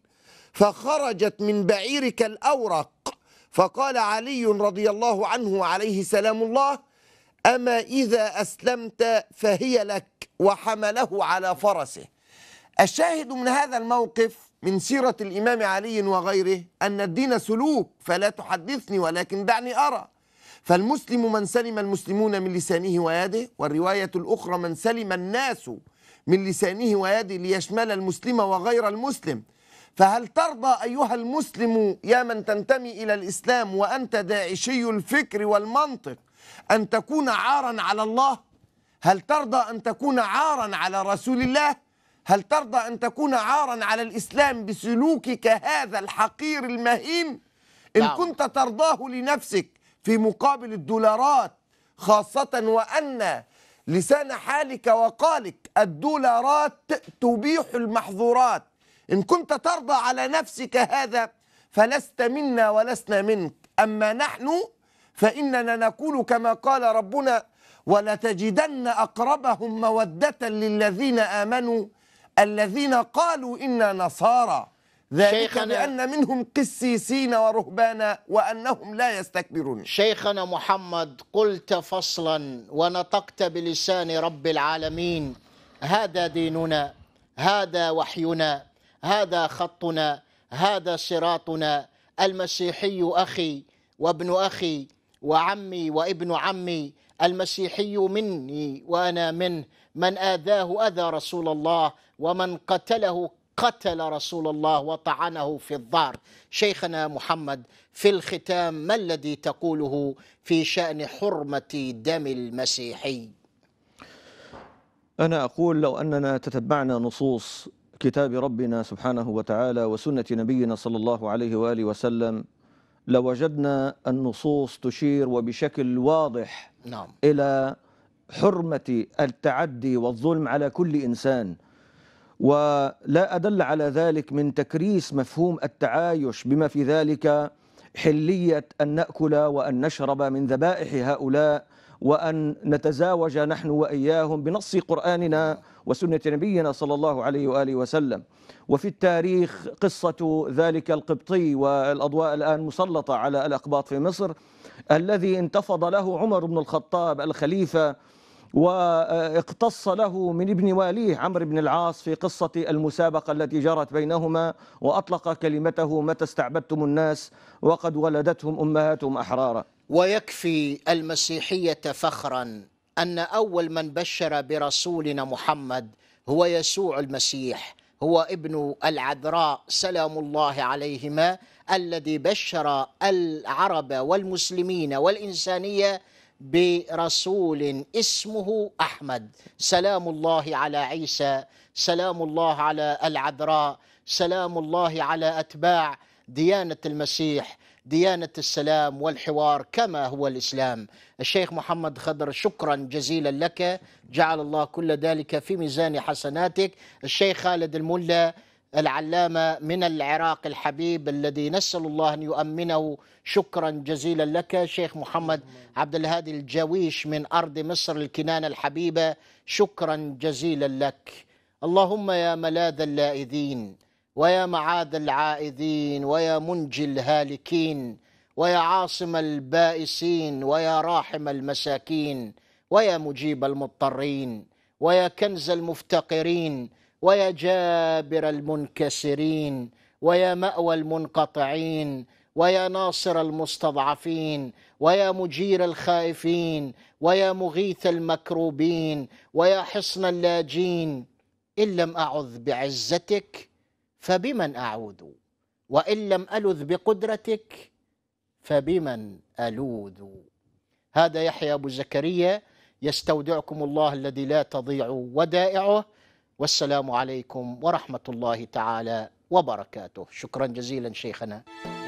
فخرجت من بعيرك الأورق فقال علي رضي الله عنه عليه سلام الله أما إذا أسلمت فهي لك وحمله على فرسه الشاهد من هذا الموقف من سيرة الإمام علي وغيره أن الدين سلوك فلا تحدثني ولكن دعني أرى فالمسلم من سلم المسلمون من لسانه ويده والرواية الأخرى من سلم الناس من لسانه ويده ليشمل المسلم وغير المسلم فهل ترضى أيها المسلم يا من تنتمي إلى الإسلام وأنت داعشي الفكر والمنطق أن تكون عارا على الله؟ هل ترضى أن تكون عارا على رسول الله؟ هل ترضى أن تكون عارا على الإسلام بسلوكك هذا الحقير المهين إن نعم. كنت ترضاه لنفسك في مقابل الدولارات خاصة وأن لسان حالك وقالك الدولارات تبيح المحظورات إن كنت ترضى على نفسك هذا فلست منا ولسنا منك أما نحن فإننا نقول كما قال ربنا ولتجدن أقربهم مودة للذين آمنوا الذين قالوا إنا نصارى ذلك بأن
منهم قسيسين ورهبانا وأنهم لا يستكبرون شيخنا محمد قلت فصلا ونطقت بلسان رب العالمين هذا ديننا هذا وحينا هذا خطنا هذا صراطنا المسيحي أخي وابن أخي وعمي وابن عمي المسيحي مني وأنا منه من آذاه أذى رسول الله ومن قتله قتل رسول الله وطعنه في الظهر شيخنا محمد في الختام ما الذي تقوله في شأن حرمة دم المسيحي
أنا أقول لو أننا تتبعنا نصوص كتاب ربنا سبحانه وتعالى وسنة نبينا صلى الله عليه وآله وسلم لوجدنا النصوص تشير وبشكل واضح نعم. إلى حرمة التعدي والظلم على كل إنسان ولا أدل على ذلك من تكريس مفهوم التعايش بما في ذلك حلية أن نأكل وأن نشرب من ذبائح هؤلاء وأن نتزاوج نحن وإياهم بنص قرآننا وسنة نبينا صلى الله عليه وآله وسلم وفي التاريخ قصة ذلك القبطي والأضواء الآن مسلطة على الأقباط في مصر الذي انتفض له عمر بن الخطاب الخليفة واقتص له من ابن واليه عمرو بن العاص في قصة المسابقة التي جرت بينهما وأطلق كلمته متى استعبدتم الناس وقد ولدتهم أمهاتهم أحرارا
ويكفي المسيحية فخرا أن أول من بشر برسولنا محمد هو يسوع المسيح هو ابن العذراء سلام الله عليهما الذي بشر العرب والمسلمين والإنسانية برسول اسمه احمد سلام الله على عيسى سلام الله على العذراء سلام الله على اتباع ديانه المسيح ديانه السلام والحوار كما هو الاسلام الشيخ محمد خضر شكرا جزيلا لك جعل الله كل ذلك في ميزان حسناتك الشيخ خالد الملا العلامة من العراق الحبيب الذي نسأل الله أن يؤمنه شكرا جزيلا لك شيخ محمد عبد الهادي الجاويش من أرض مصر الكنانة الحبيبة شكرا جزيلا لك اللهم يا ملاذ اللائذين ويا معاذ العائذين ويا منجي الهالكين ويا عاصم البائسين ويا راحم المساكين ويا مجيب المضطرين ويا كنز المفتقرين ويا جابر المنكسرين ويا ماوى المنقطعين ويا ناصر المستضعفين ويا مجير الخائفين ويا مغيث المكروبين ويا حصن اللاجين ان لم اعذ بعزتك فبمن اعوذ وان لم الذ بقدرتك فبمن الوذ هذا يحيى ابو زكريا يستودعكم الله الذي لا تضيع ودائعه والسلام عليكم ورحمه الله تعالى وبركاته شكرا جزيلا شيخنا